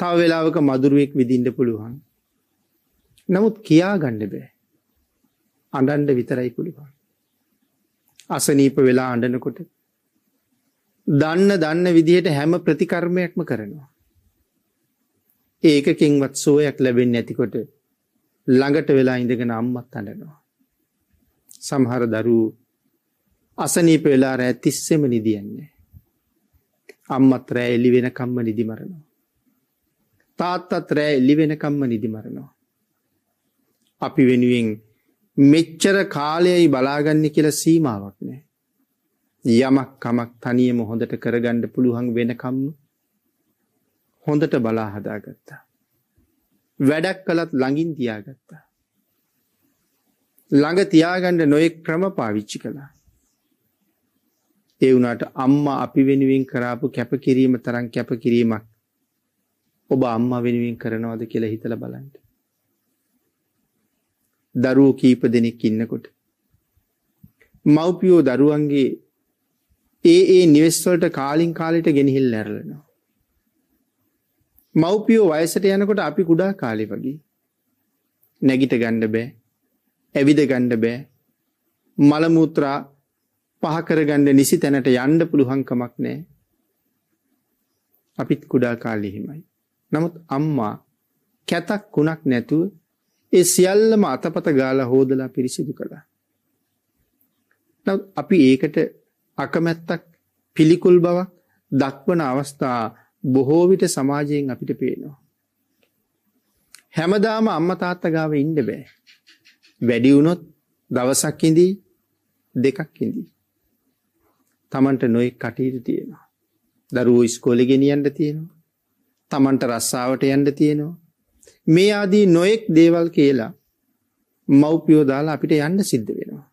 B: තව වෙලාවක මදුරුවෙක් විඳින්න පුළුවන්. නමුත් කියා ගන්න බෑ. අඬන්න විතරයි පුළුවන්. අසනීප වෙලා අඬනකොට දන්න දන්න විදිහට හැම ප්‍රතිකර්මයක්ම කරනවා. ඒකකින්වත් සුවයක් ලැබෙන්නේ නැතිකොට ළඟට වෙලා ඉඳගෙන අම්මත් අඬනවා. සමහර දරූ අසනීප වෙලා රෑ තිස්සෙම නිදියන්නේ. අම්මත් රෑ එල්ලි වෙනකම්ම නිදිමරනවා. තාත්තත් රෑ එල්ලි වෙනකම්ම නිදිමරනවා. අපි වෙනුවෙන් මෙච්චර කාලයයි බලාගන්න කියලා සීමාවක් නෑ. යමක් කමක් තනියම හොඳට කරගණ්ඩ පුළුවන් වෙනකම්ම හොඳට බලා හදාගත්තා. වැඩක් කළත් ළඟින් තියාගත්තා. ළඟ තියාගන්න නොයෙක් ක්‍රම පාවිච්චි කළා. ඒ වුණාට අම්මා අපි වෙනුවෙන් කරාපු කැපකිරීම තරම් කැපකිරීමක් ඔබ අම්මා වෙනුවෙන් කරනවද කියලා හිතලා බලන්න. දරුවෝ කීප දෙනෙක් ඉන්නකොට මව්පියෝ දරුවන්ගේ ඒ ඒ නිවෙස් වලට කාලින් කාලෙට ගෙනihin ඇරලනවා. මව්පියෝ වයසට යනකොට අපි කුඩා කාලේ වගේ නැගිට ගන්න බෑ ඇවිද ගණ්ඩ බෑ. මළමුත්‍රා පහකරගණ්ඩ නිසි තැනට යන්ඩ පුළුහංකමක් නෑ. අපිත් කුඩා කාලිහිමයි. නමුත් අම්මා කැතක් කුණක් නැතුව ඒ සියල්ලම අතපත ගාල හෝදලා පිරිසිදු කළා. නවත් අපි ඒකට අකමැත්තක් පිළිකුල් බවක් දක්වන අවස්ථා බොහෝ විට සමාජයෙන් අපිට පේනවා. හැමදාම අම්මා තාත්තා ගාව ඉන්න බෑ. වැඩි වුණොත් දවසක් ඉඳී දෙකක් ඉඳී. Tamanට නොයෙක් කටයුතු තියෙනවා. දරුවෝ ඉස්කෝලේ ගෙනියන්න තියෙනවා. Tamanට රස්සාවට යන්න තියෙනවා. මේ ආදී නොයෙක් දේවල් කියලා මව්පියෝ දාලා අපිට යන්න සිද්ධ වෙනවා.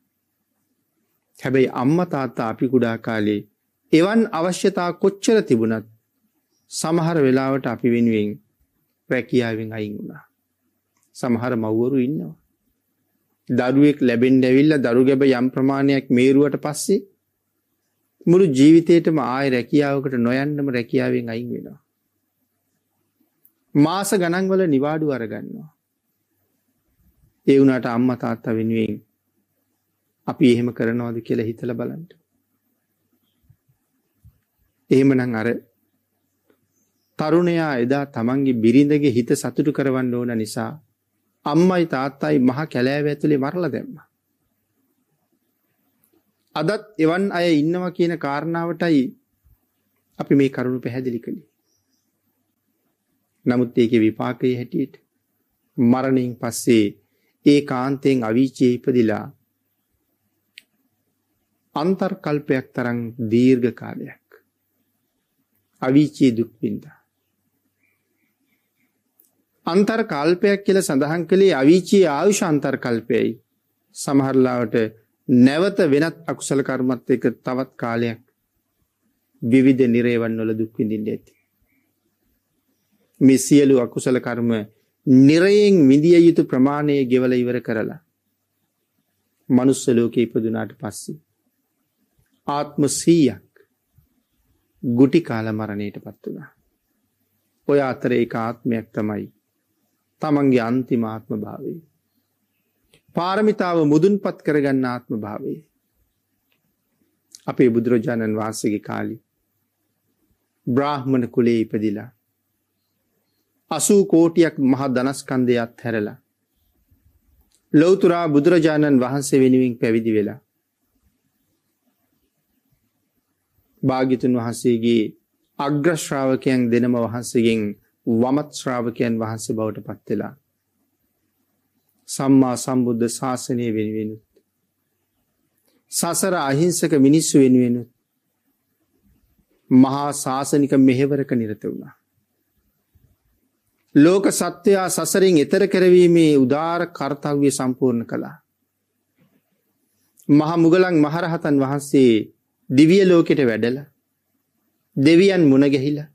B: හැබැයි අම්මා තාත්තා අපි කුඩා කාලේ එවන් අවශ්‍යතා කොච්චර තිබුණත් සමහර වෙලාවට අපි වෙනුවෙන් රැකියාවෙන් අයින් වුණා. සමහර මව්වරු ඉන්නවා. දරුවෙක් ලැබෙන්න ඇවිල්ලා දරු ගැබ යම් ප්‍රමාණයක් මේරුවට පස්සේ මුළු ජීවිතේටම ආය රැකියාවකට නොයන්නම රැකියාවෙන් අයින් වෙනවා. මාස ගණන් වල නිවාඩු අරගන්නවා. ඒ වුණාට අම්මා තාත්තා වෙනුවෙන් අපි එහෙම කරනවද කියලා හිතලා බලන්න. එහෙමනම් අර තරුණයා එදා තමන්ගේ බිරිඳගේ හිත සතුටු කරවන්න ඕන නිසා අම්මයි තාත්තයි මහ කැලෑව ඇතුලේ මරලා දැම්මා. අදත් එවන් අය ඉන්නවා කියන කාරණාවටයි අපි මේ කරුණු පැහැදිලි කළේ. නමුත් ඒකේ විපාකයේ හැටියට මරණයෙන් පස්සේ ඒ කාන්තයෙන් අවීචයේ ඉපදිලා අන්තර්කල්පයක් තරම් දීර්ඝ කාලයක් අවීචී දුක් විඳා අන්තර් කල්පයක් කියල සඳහන් කළේ අවිචී ආයුෂ අන්තර් කල්පයයි. සමහරලාවට නැවත වෙනත් අකුසල කර්මත් එක තවත් කාලයක් විවිධ නිරේවන් වල දුක්විඳින්ට ඇති. මෙ සියලු අකුසල කර්ම නිරයෙන් විදිිය යුතු ප්‍රමාණය ගෙවල ඉවර කරලා. මනුස්සලෝක ඉපදුනාට පස්සි. ආත්ම සීයක් ගුටි කාල මරණයට පත් වනා. ඔය අතර ඒ ආත්මයක් තමයි තමන්ගේ අන්තිමාත්ම භාවය. පාරමිතාව මුදුන් පත් කරගන්න ආත්ම භාවය. අපේ බුදුරජාණන් වහන්සගේ කාලි බ්‍රාහ්මණ කුලේ ඉපදිලා අසූ කෝටියක් මහ දනස්කන්දයත් හැරලා ලොවතුරා බුදුරජාණන් වහන්සේ වෙනුවෙන් පැවිදි වෙලා භාගිතුන් වහන්සේගේ අග්‍රශ්‍රාවකයන් දෙනම වහන්සගෙන් වමත් ශ්‍රාවකයන් වහන්සේ බවට පත් වෙලා සම්මා සම්බුද්ධ ශාසනය වෙනුවෙනුත් සසර අහිංසක මිනිස්සු වෙනුවෙනුත් මහා ශාසනික මෙහෙවරක නිරත වුණා. ලෝක සත්‍යයා සසරින් එතර කරවීමේ උදාර කර්තව්‍ය සම්පූර්ණ කළා. මහා මුගලන් මහරහතන් වහන්සේ දිවිය ලෝකෙට වැඩලා දෙවියන් මුණගැහිලා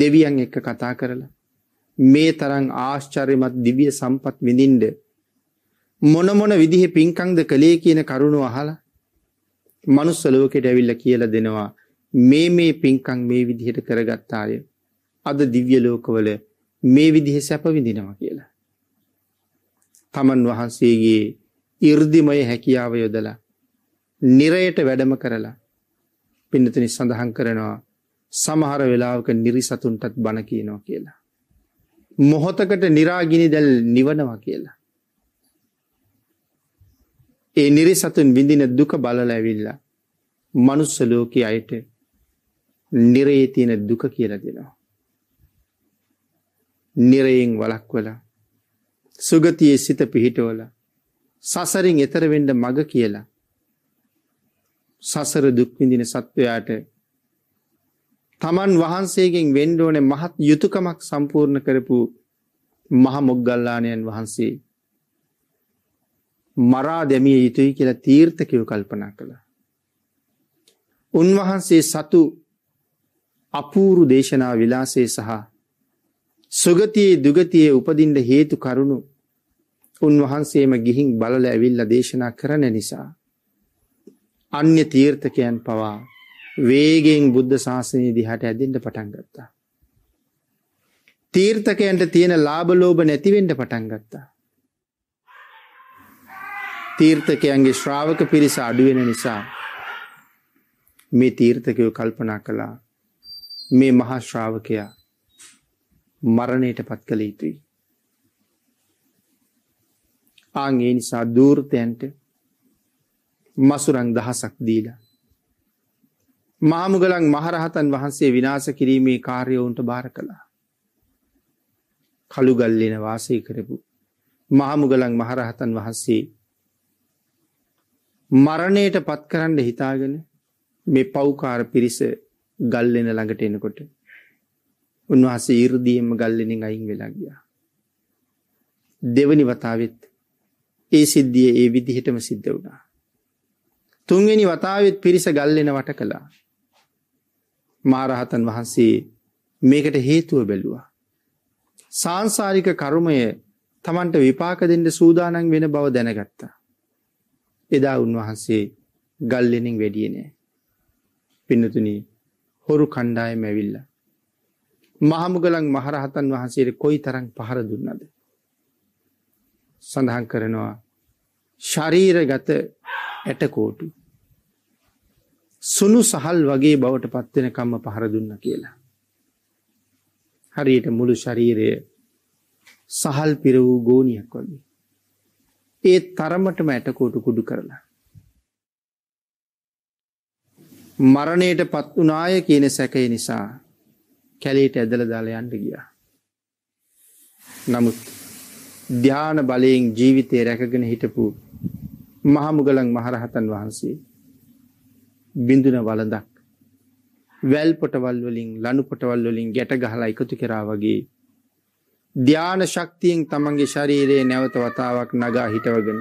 B: දෙවියන් එක්ක කතා කරලා මේ තරම් ආශ්චර්යමත් දිව්‍ය සම්පත් විඳින්න මොන මොන විදිහේ පින්කම්ද කළේ කියන කරුණ අහලා මනුස්ස ලෝකෙට ඇවිල්ලා කියලා දෙනවා මේ මේ පින්කම් මේ විදිහට කරගත් අය අද දිව්‍ය ලෝකවල මේ විදිහේ සැප විඳිනවා කියලා. තමන් වහන්සේගේ 이르දිමය හැකියාව යොදලා නිරයට වැඩම කරලා පින්නතනි සඳහන් කරනවා සමහර වෙලාවක නිරිසතුන්ටත් බණ කියනවා කියලා. මොහොතකට නිරාගිනි දැල් නිවනවා කියලා. ඒ නිරිසතුන් විඳින දුක බලලා ඇවිල්ලා මනුස්ස ලෝකයේ අයට නිරේ තියෙන දුක කියලා දෙනවා. නිරයෙන් වළක්වල සුගතියේ සිත පිහිටවල සසරින් එතර වෙන්න මග කියලා සසර දුක් විඳින සත්වයාට තමන් වහන්සේගෙන් වෙන්න ඕනේ මහත් යුතුයකමක් සම්පූර්ණ කරපු මහ මොග්ගල්ලාණන් වහන්සේ මරා දැමිය යුතුයි කියලා තීර්ථකයෝ කල්පනා කළා. උන්වහන්සේ සතු අපූරු දේශනා විලාසය සහ සුගතියේ දුගතියේ උපදින්න හේතු කරුණු උන්වහන්සේම ගිහින් බලල ඇවිල්ලා දේශනා කරන නිසා අන්‍ය තීර්ථකයන් පවා වේගෙන් බුද්ධ ශාසනය දිහාට ඇදෙන්න පටන් ගත්තා. තීර්ථකයන්ට තියෙන ලාභ ලෝභ නැති වෙන්න පටන් ගත්තා. තීර්ථකයන්ගේ ශ්‍රාවක පිරිස අඩු වෙන නිසා මේ තීර්ථකයෝ කල්පනා කළා මේ මහා ශ්‍රාවකයා මරණයටපත් කළ යුතුයි. ආන් ඒ නිසා දූර්තයන්ට මසුරන් දහසක් දීලා මාමුගලන් මහරහතන් වහන්සේ විනාස කිරීමේ කාර්යවුන්ට භාර කළා. කළුගල්ලෙන වාසය කරපු මහමුගලන් මහරහතන් වහන්සේ මරණයට පත් කරන්න හිතාගෙන මේ පෞකාර පිරිස ගල්ලෙන ළඟට එනකොට උන්වහන්සේ ඉර්දියම ගල්ලෙනින් අයින් වෙලා ගියා. දෙවනි වතාවෙත් ඒ සිද්ධිය ඒ විදිහටම සිද්ධ වුණා. තුන්වෙනි වතාවෙත් පිරිස ගල්ලෙන වට කළා. මහරහතන් වහන්සේ මේකට හේතුව බැලුවා. සාංසාරික කර්මය තමන්ට විපාක දෙන්න සූදානම් වෙන බව දැනගත්තා. එදා උන්වහන්සේ ගල්ලෙනින් වැඩිය නෑ. පින්නතුනි හොරු කණ්ඩායම ඇවිල්ලා. මහමුගලන් මහරහතන් වහන්සේට කොයි තරම් පහර දුන්නද. සඳහන් කරනවා ශරීරගත ඇටකෝටු සුළු සහල් වගේ බවට පත්වෙනකම්ම පහර දුන්න කියලා. හරියට මුළු ශරීරය සහල් පිර වූ ගෝනියක් වගේ. ඒ තරමටම ඇටකෝටු කුඩු කරලා. මරණයට පත් වනාය කියන සැකය නිසා කැලේට ඇදල දාලා යන්න ගියා. නමුත් ධ්‍යාන බලයෙන් ජීවිතය රැකගෙන හිටපු මහමුගලන් මහරහතන් වහන්සේ බිඳුන වළඳක් වැල් පොටවල් වලින් ලනු පොටවල් වලින් ගැට ගහලා එකතු කරා වගේ ධාන ශක්තියෙන් තමන්ගේ ශරීරයේ නැවත වතාවක් නගා හිටවගෙන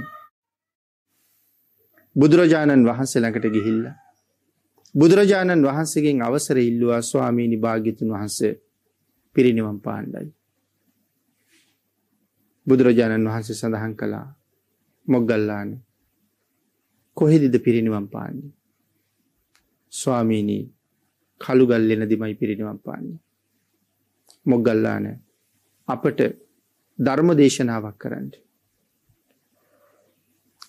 B: බුදුරජාණන් වහන්සේ ළඟට ගිහිල්ලා බුදුරජාණන් වහන්සේගෙන් අවසර ඉල්ලුවා ස්වාමීනි භාග්‍යතුන් වහන්සේ පිරිනිවන් පාණ්ඩයි බුදුරජාණන් වහන්සේ සඳහන් කළා මොග්ගල්ලාන කොහෙදද පිරිනිවන් පාන්නේ ස්වාමීනි කළුගල් එන දිමයි පිරිනිවන් පාන්නේ. මොග්ගල්ලාන අපට ධර්ම දේශනාවක් කරන්න.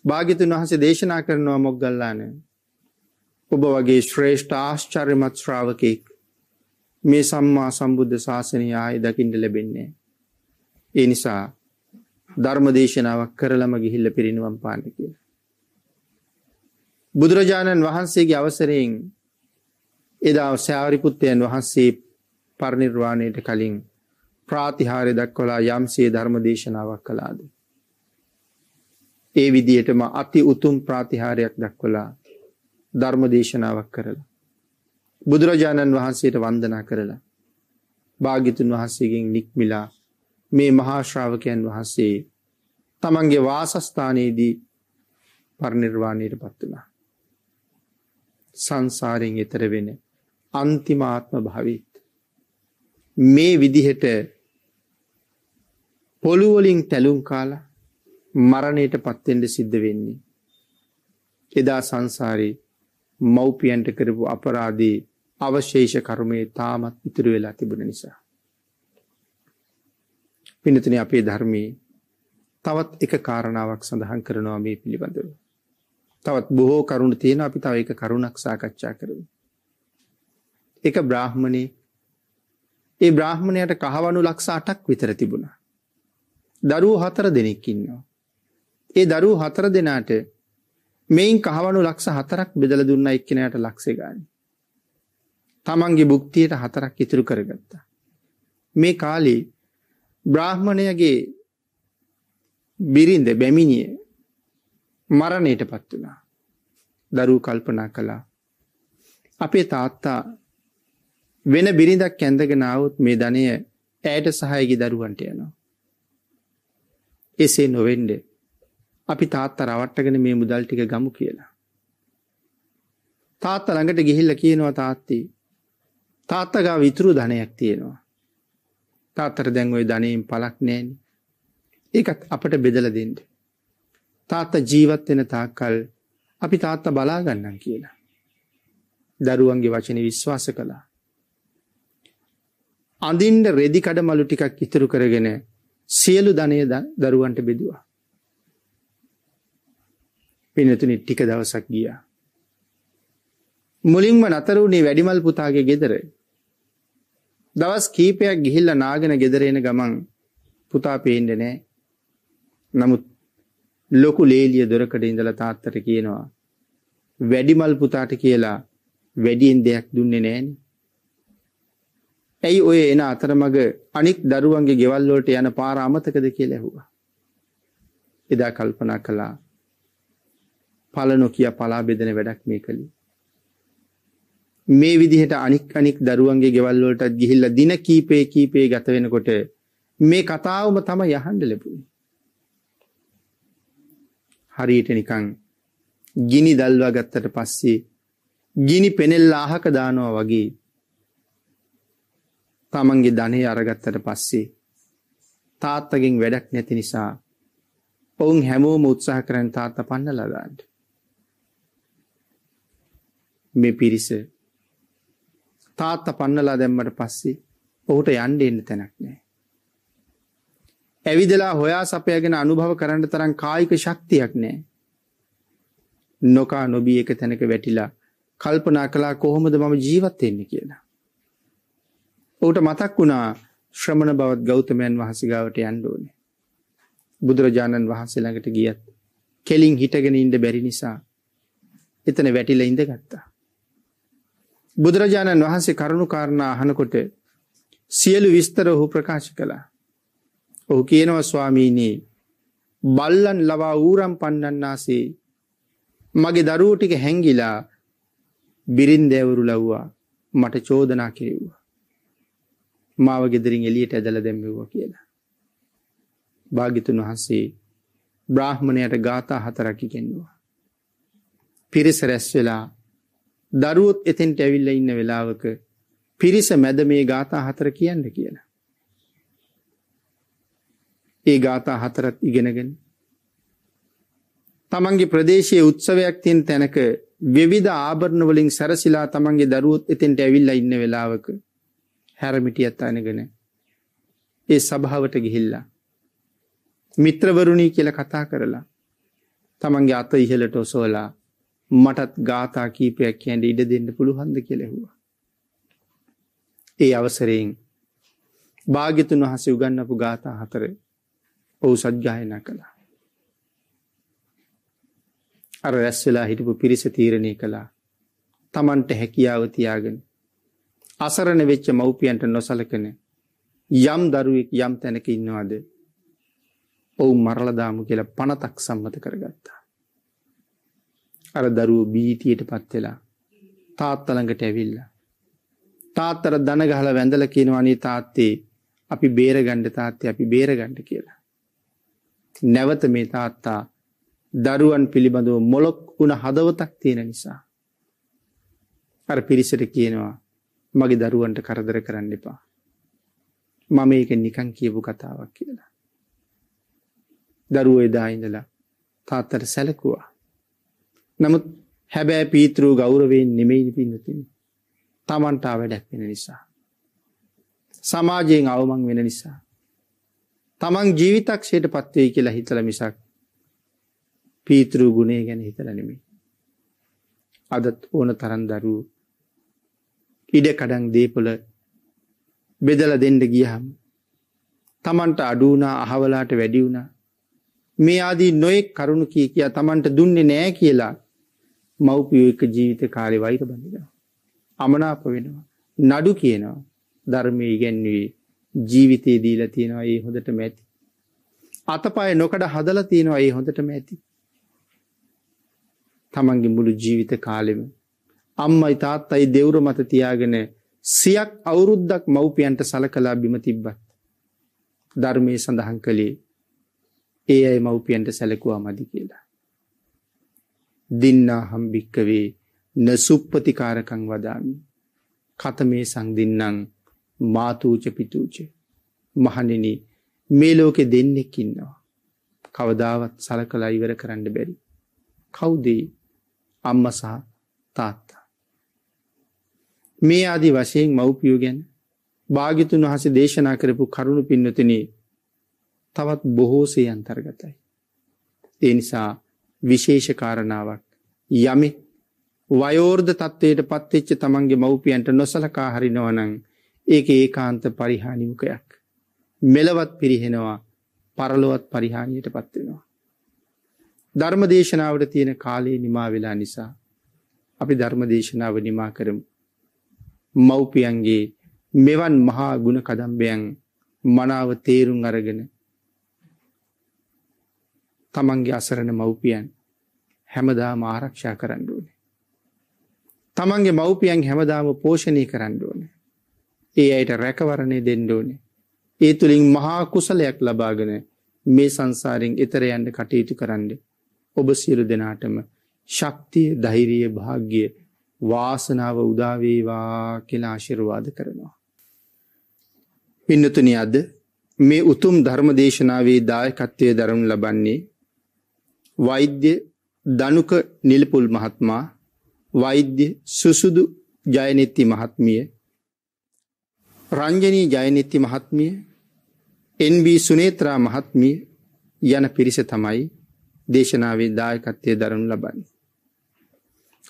B: භාග්‍යතුන් වහන්සේ දේශනා කරනවා මොග්ගල්ලාන ඔබ වගේ ශ්‍රේෂ්ඨ ආශ්චර්යමත් ශ්‍රාවකෙක් මේ සම්මා සම්බුද්ධ ශාසනය ආයි දකිින්ට ලැබෙන්නේ. ඒ නිසා ධර්ම දේශනාවක් කරලම ගිහිල්ල පිරිනිවම් පාන්න කියලා. බුදුරජාණන් වහන්සේගේ අවසරයෙන් එදා සෑරිපුත්තයන් වහන්සේ පරිනිර්වාණයට කලින් ප්‍රාතිහාරය දක්වලා යම්සේ ධර්ම දේශනාවක් කළාද. ඒ විදියටම අති උතුම් ප්‍රාතිහාරයක් දක්වලා ධර්ම දේශනාවක් කරලා. බුදුරජාණන් වහන්සේට වන්දනා කරලා. භාගිතුන් වහන්සේගෙන් නික්මිලා මේ මහාශ්‍රාවකයන් වහන්සේ තමන්ගේ වාසස්ථානයේදී පරිනිර්වාණයට පත් වනා. සංසාරයෙන් එතර වෙන අන්තිමාත්ම භවිත්. මේ විදිහට පොළුවලින් තැලුම් කාලා මරණයට පත්තෙන්ට සිද්ධ වෙන්නේ. එදා සංසාරයේ මව්පියන්ට කරපු අපරාධී අවශේෂ කර්මයේ තාමත් ඉතුරු වෙලා තිබුණ නිසා. පිනතින අපේ ධර්මයේ තවත් එක කාරණාවක් සඳහන් කරනවා මේ පිළිබඳව. තවත් බොහෝ කරුණු තියෙනවා අපි තව එක කරුණක් සාකච්ඡා කරමු. එක බ්‍රාහමණේ ඒ බ්‍රාහමණයට කහවණු ලක්ෂ 8ක් විතර තිබුණා. දරුවෝ හතර දෙනෙක් ඉන්නවා. ඒ දරුවෝ හතර දෙනාට මේන් කහවණු ලක්ෂ 4ක් බෙදලා දුන්නා එක්කෙනාට ලක්ෂේ ගානේ. තමන්ගේ භුක්තියට හතරක් ඉතුරු කරගත්තා. මේ කාලේ බ්‍රාහමණයගේ බිරිඳ බැමිණිය මරණයට පත් වුණා. දරුව කල්පනා කළා. අපේ තාත්තා වෙන බිරිඳක් ඇඳගෙන આવුත් මේ ධනය ඇයට සහායගේ දරුවන්ට යනවා. එසේ නොවෙන්න අපි තාත්තා රවට්ටගෙන මේ මුදල් ටික ගමු කියලා. තාත්තා ළඟට ගිහිල්ලා කියනවා තාත්තේ තාත්තගා විතුරු ධනයක් තියෙනවා. තාත්තර දැන් ওই ධනයෙන් පළක් නැහෙනි. ඒකත් අපට බෙදලා දෙන්න. තාත්ත ජීවත් වෙන තාක්කල් අපි තාත්ත බලාගන්නම් කියලා. දරුවන්ගේ වචන විශ්වාස කළා. අඳින්ට රෙදි කඩමලු ටිකක් ඉතුරු කරගෙන සියලු ධනය දරුවන්ට බෙදවා. පිනතුනි ටික දවසක් ගියා. මුලින්ම නතර වුණේ වැඩිමල් පුතාගේ ගෙදර. දවස් කීපයක් ගිහිල්ලා නාගෙන ගෙදර එන ගමන් පුතා පේන්නේ නැහැ. නමුත් ලොකු ලේලිය දොරකඩ ඉඳලා තාත්තට කියනවා වැඩිමල් පුතාට කියලා වැඩියෙන් දෙයක් දුන්නේ නැහනේ. ඇයි ඔය එන අතරමඟ අනික් දරුවන්ගේ ගෙවල් වලට යන පාර අමතකද කියලා ඇහුවා. එදා කල්පනා කළා පල නොකිය පලා බෙදෙන වැඩක් මේ කළේ. මේ විදිහට අනික් අනික් දරුවන්ගේ ගෙවල් වලටත් ගිහිල්ලා දින කීපේ කීපේ ගත වෙනකොට මේ කතාවම තමයි අහන්න ලැබුණේ. හරියට නිකං ගිනි දල්වා ගත්තට පස්සේ ගිනි පෙනෙල් ආහක දානවා වගේ තමන්ගේ ධනය අරගත්තට පස්සේ තාත්තගෙන් වැඩක් නැති නිසා ඔවුන් හැමෝම උත්සාහ කරන තාත්ත පන්න ලදාන්න. මේ පිරිස තාත්ත පන්නලා දැම්මට පස්සේ ඔහුට යන්ඩ එන්න තැනක් නෑ. ඇවිදලා හොයා සපයගෙන අනුභව කරන්න තරම් කායික ශක්තියක් නැහැ. නොකා නොබී එක තැනක වැටිලා කල්පනා කළා කොහොමද මම ජීවත් වෙන්නේ කියලා. ඌට මතක් වුණා ශ්‍රමණ බවත් ගෞතමයන් වහන්සේ ගාවට යන්න ඕනේ. බුදුරජාණන් වහන්සේ ළඟට ගියත් කෙලින් හිටගෙන ඉන්න බැරි නිසා එතන වැටිලා ඉඳගත්තා. බුදුරජාණන් වහන්සේ කරුණු කාරණා අහනකොට සියලු විස්තර ඔහු ප්‍රකාශ කළා. ඔහු කියනවා ස්වාමීනී බල්ලන් ලවා ඌරම් පන්නන්නාසේ මගේ දරුවෝ ටික හැංගිලා බිරින්දෑවරු ලව්වා මට චෝදනා කෙරෙව්වා මාව ගෙදරින් එළියට ඇදලා දැම්මෙව්වා කියලා භාග්‍යතුන් වහන්සේ බ්‍රාහ්මණයට ගාථා හතරක් ඉගෙනුවා පිරිස රැස් වෙලා දරුවොත් එතෙන්ට ඇවිල්ලා ඉන්න වෙලාවක පිරිස මැද මේ ගාථා හතර කියන්න කියලා ඒ ගාථා හතරත් ඉගෙනගෙන. තමන්ගේ ප්‍රදේශයේ උත්සවයක් තියෙන තැනක විවිධ ආභරණ වලින් සැරසිලා තමන්ගේ දරුවොත් එතෙන්ට ඇවිල්ලා ඉන්න වෙලාවක හැරමිටියත් අනගෙන ඒ සභාවට ගිහිල්ලා මිත්‍රවරුණී කියලා කතා කරලා තමන්ගේ අත ඉහළට ඔසවලා මටත් ගාථා කීපයක් කියන්න ඉඩ දෙන්න පුළුවන්ද කියලා ඇහුවා. ඒ අවසරයෙන් භාග්‍යතුන් වහන්සේ උගන්වපු ගාථා හතරේ පෝසත් ගායනා කළා. අර රැස්වෙලා හිටපු පිරිස තීරණය කළා. තමන්ට හැකියාව තියාගෙන අසරණ වෙච්ච මව්පියන්ට නොසලකන යම් දරුවෙක් යම් තැනක ඉන්නවාද ඔවුන් මරලදාමු කියලා පනතක් සම්මත කරගත්තා. අර දරුවෝ බීතියට පත්වෙලා තාත්තළඟට ඇවිල්ලා. තාත්තර දනගහල වැඳල කියනවානේ තාත්තේ අපි බේරගණ්ඩ තාත්තේ අපි බේරගණ්ඩ කියලා. නැවත මේ තාත්තා දරුවන් පිළිබඳව මොලොක් වුණ හදවතක් තියෙන නිසා. අර පිරිසට කියනවා මගේ දරුවන්ට කරදර කරන්න එපා. මම ඒක නිකන් කියපු කතාවක් කියලා. දරුවෝ එදා ඉඳලා තාත්තට සැලකුවා. නමුත් හැබැයි පීතෘ ගෞරවයෙන් නෙමෙයි පින්නතින්. Tamanta වැඩක් වෙන නිසා. සමාජයෙන් අවමං වෙන නිසා. තමන් ජීවිතක්ෂයට පත්වය කියලා හිතල මිසක් පීතෘ ගුණය ගැන හිතලනෙමේ. අදත් ඕන තරන් දරූ ඉඩකඩන් දේපොල බෙදල දෙන්ඩ ගියහම්. තමන්ට අඩුවනා අහවලාට වැඩි වුණා මේ ආදී නොයෙක් කරුණු කිය කියා තමන්ට දුන්නේ නෑ කියලා මව්පියෝ එක ජීවිත කාලෙ වෛර බඳිනවා. අමනාප වෙනවා. නඩු කියනවා ධර්මය ඉගැන්වී ජීවිතේ දීලා තියෙනවා ඒ හොඳටම ඇති. අතපය නොකඩ හදලා තියෙනවා ඒ හොඳටම ඇති. තමන්ගේ මුළු ජීවිත කාලෙම අම්මයි තාත්තයි දෙවුර මත තියාගෙන සියක් අවුරුද්දක් මව්පියන්ට සලකලා බිම තිබ්බත් ධර්මයේ සඳහන් කළේ ඒ අය මව්පියන්ට සැලකුවා මදි කියලා. දින්නා හම්බික්කවේ නසුප්පතිකාරකං වදාමි. කතමේ සංදින්නම් මාතූච පිතූච මහණෙනි මේ ලෝකෙ දෙන්නෙක් ඉන්නවා. කවදාවත් සලකලා ඉවර කරන්න බැරි. කවුද අම්ම සහ තාත්තා. මේ ආදි වශයෙන් මව්පියෝ ගැන භාගිතුන් වහස දේශනා කරපු කරුණු පින්නතින තවත් බොහෝසේ අන්තර්ගතයි. ඒ නිසා විශේෂකාරණාවක් යමෙක් වයෝර්ධ තත්ත්වයට පත්තිච්ච තමන්ගේ මව්පියන්ට නොසලකා හරිනවනං ඒක ඒකාන්ත පරිහානිමුකයක්. මෙලවත් පිරිහෙනවා පරලොවත් පරිහානියට පත්වෙනවා. ධර්ම දේශනාවට තියෙන කාලයේ නිමා වෙලා නිසා අපි ධර්ම දේශනාව නිමා කරමු. මව්පියන්ගේ මෙවන් මහා ගුණ කදම්බයන් මනාව තේරුම් අරගෙන තමන්ගේ අසරණ මව්පියන් හැමදාම ආරක්ෂා කරන්න ඕනේ. තමන්ගේ මව්පියන් හැමදාම පෝෂණය කරන්න ඕන. ඒ අයට රැකවරණය දෙන්න ඕනේ. ඒ තුලින් මහා කුසලයක් ලබාගෙන මේ සංසාරයෙන් එතර යන්න කටයුතු කරන්න. ඔබ සියලු දෙනාටම ශක්තිය, ධෛර්යය, වාග්ය, වාසනාව උදා වේවා කියලා ආශිර්වාද කරනවා. පින්නතුනි අද මේ උතුම් ධර්ම දේශනාවේ දායකත්වයේ දරනු ලබන්නේ වෛද්‍ය දනුක නිල්පුල් මහත්මයා වෛද්‍ය සුසුදු ජයනිත්ති මහත්මිය රංජනී ජයනෙත්ති මහත්මිය එන්B සුනේත්‍රා මහත්මිය යන පිරිස තමයි දේශනාවේ දායකත්වය දරනු ලබන්නේ.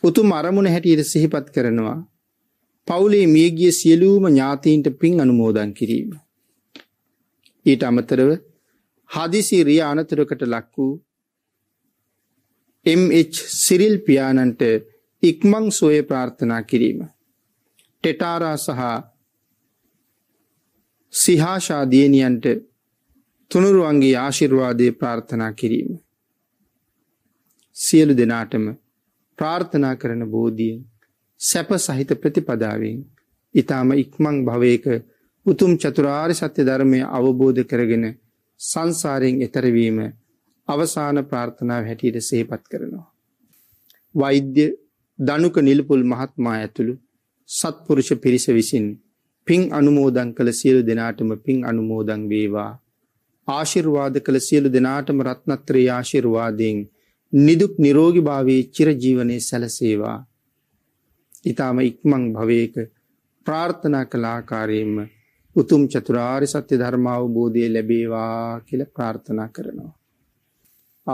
B: උතුම් අරමුණ හැටියට සිහිපත් කරනවා පවුලේ මියගිය සියලූම ඥාතීන්ට පින් අනුමෝදන් කිරීම. ඊට අමතරව හදිසි රිය අනතුරකට ලක් වූ MH සිරිල් පියාණන්ට ඉක්මං සෝය ප්‍රාර්ථනා කිරීම. ටෙටාරා සහ සිහාෂා දියණියන්ට තුනුරුවන්ගේ ආශිර්වාදය ප්‍රාර්ථනා කිරීම. සියලු දෙනාටම ප්‍රාර්ථනා කරන බෝධියෙන් සැප සහිත ප්‍රතිපදාවෙන් ඊටාම ඉක්මන් භවයක උතුම් චතුරාර්ය සත්‍ය ධර්මය අවබෝධ කරගෙන සංසාරයෙන් එතර වීම අවසාන ප්‍රාර්ථනාව හැටියට සිහිපත් කරනවා. වෛද්‍ය දනුක නිලපොල් මහත්මයා ඇතුළු සත්පුරුෂ පිරිස විසින් පින් අනුමෝදන් කළ සියලු දෙනාටම පින් අනුමෝදන් වේවා ආශිර්වාද කළ සියලු දෙනාටම රත්නත්‍රේ ආශිර්වාදයෙන් නිදුක් නිරෝගී භාවයේ චිරජීවනයේ සැලසේවා ඊ타ම ඉක්මන් භවයේක ප්‍රාර්ථනා කළ ආකාරයෙන්ම උතුම් චතුරාර්ය සත්‍ය ධර්ම අවබෝධය ලැබේවා කියලා ප්‍රාර්ථනා කරනවා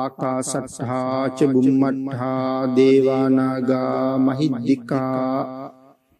B: ආකාසත්හා ච බුම්මත්හා දේවානාගා මහිද්దికා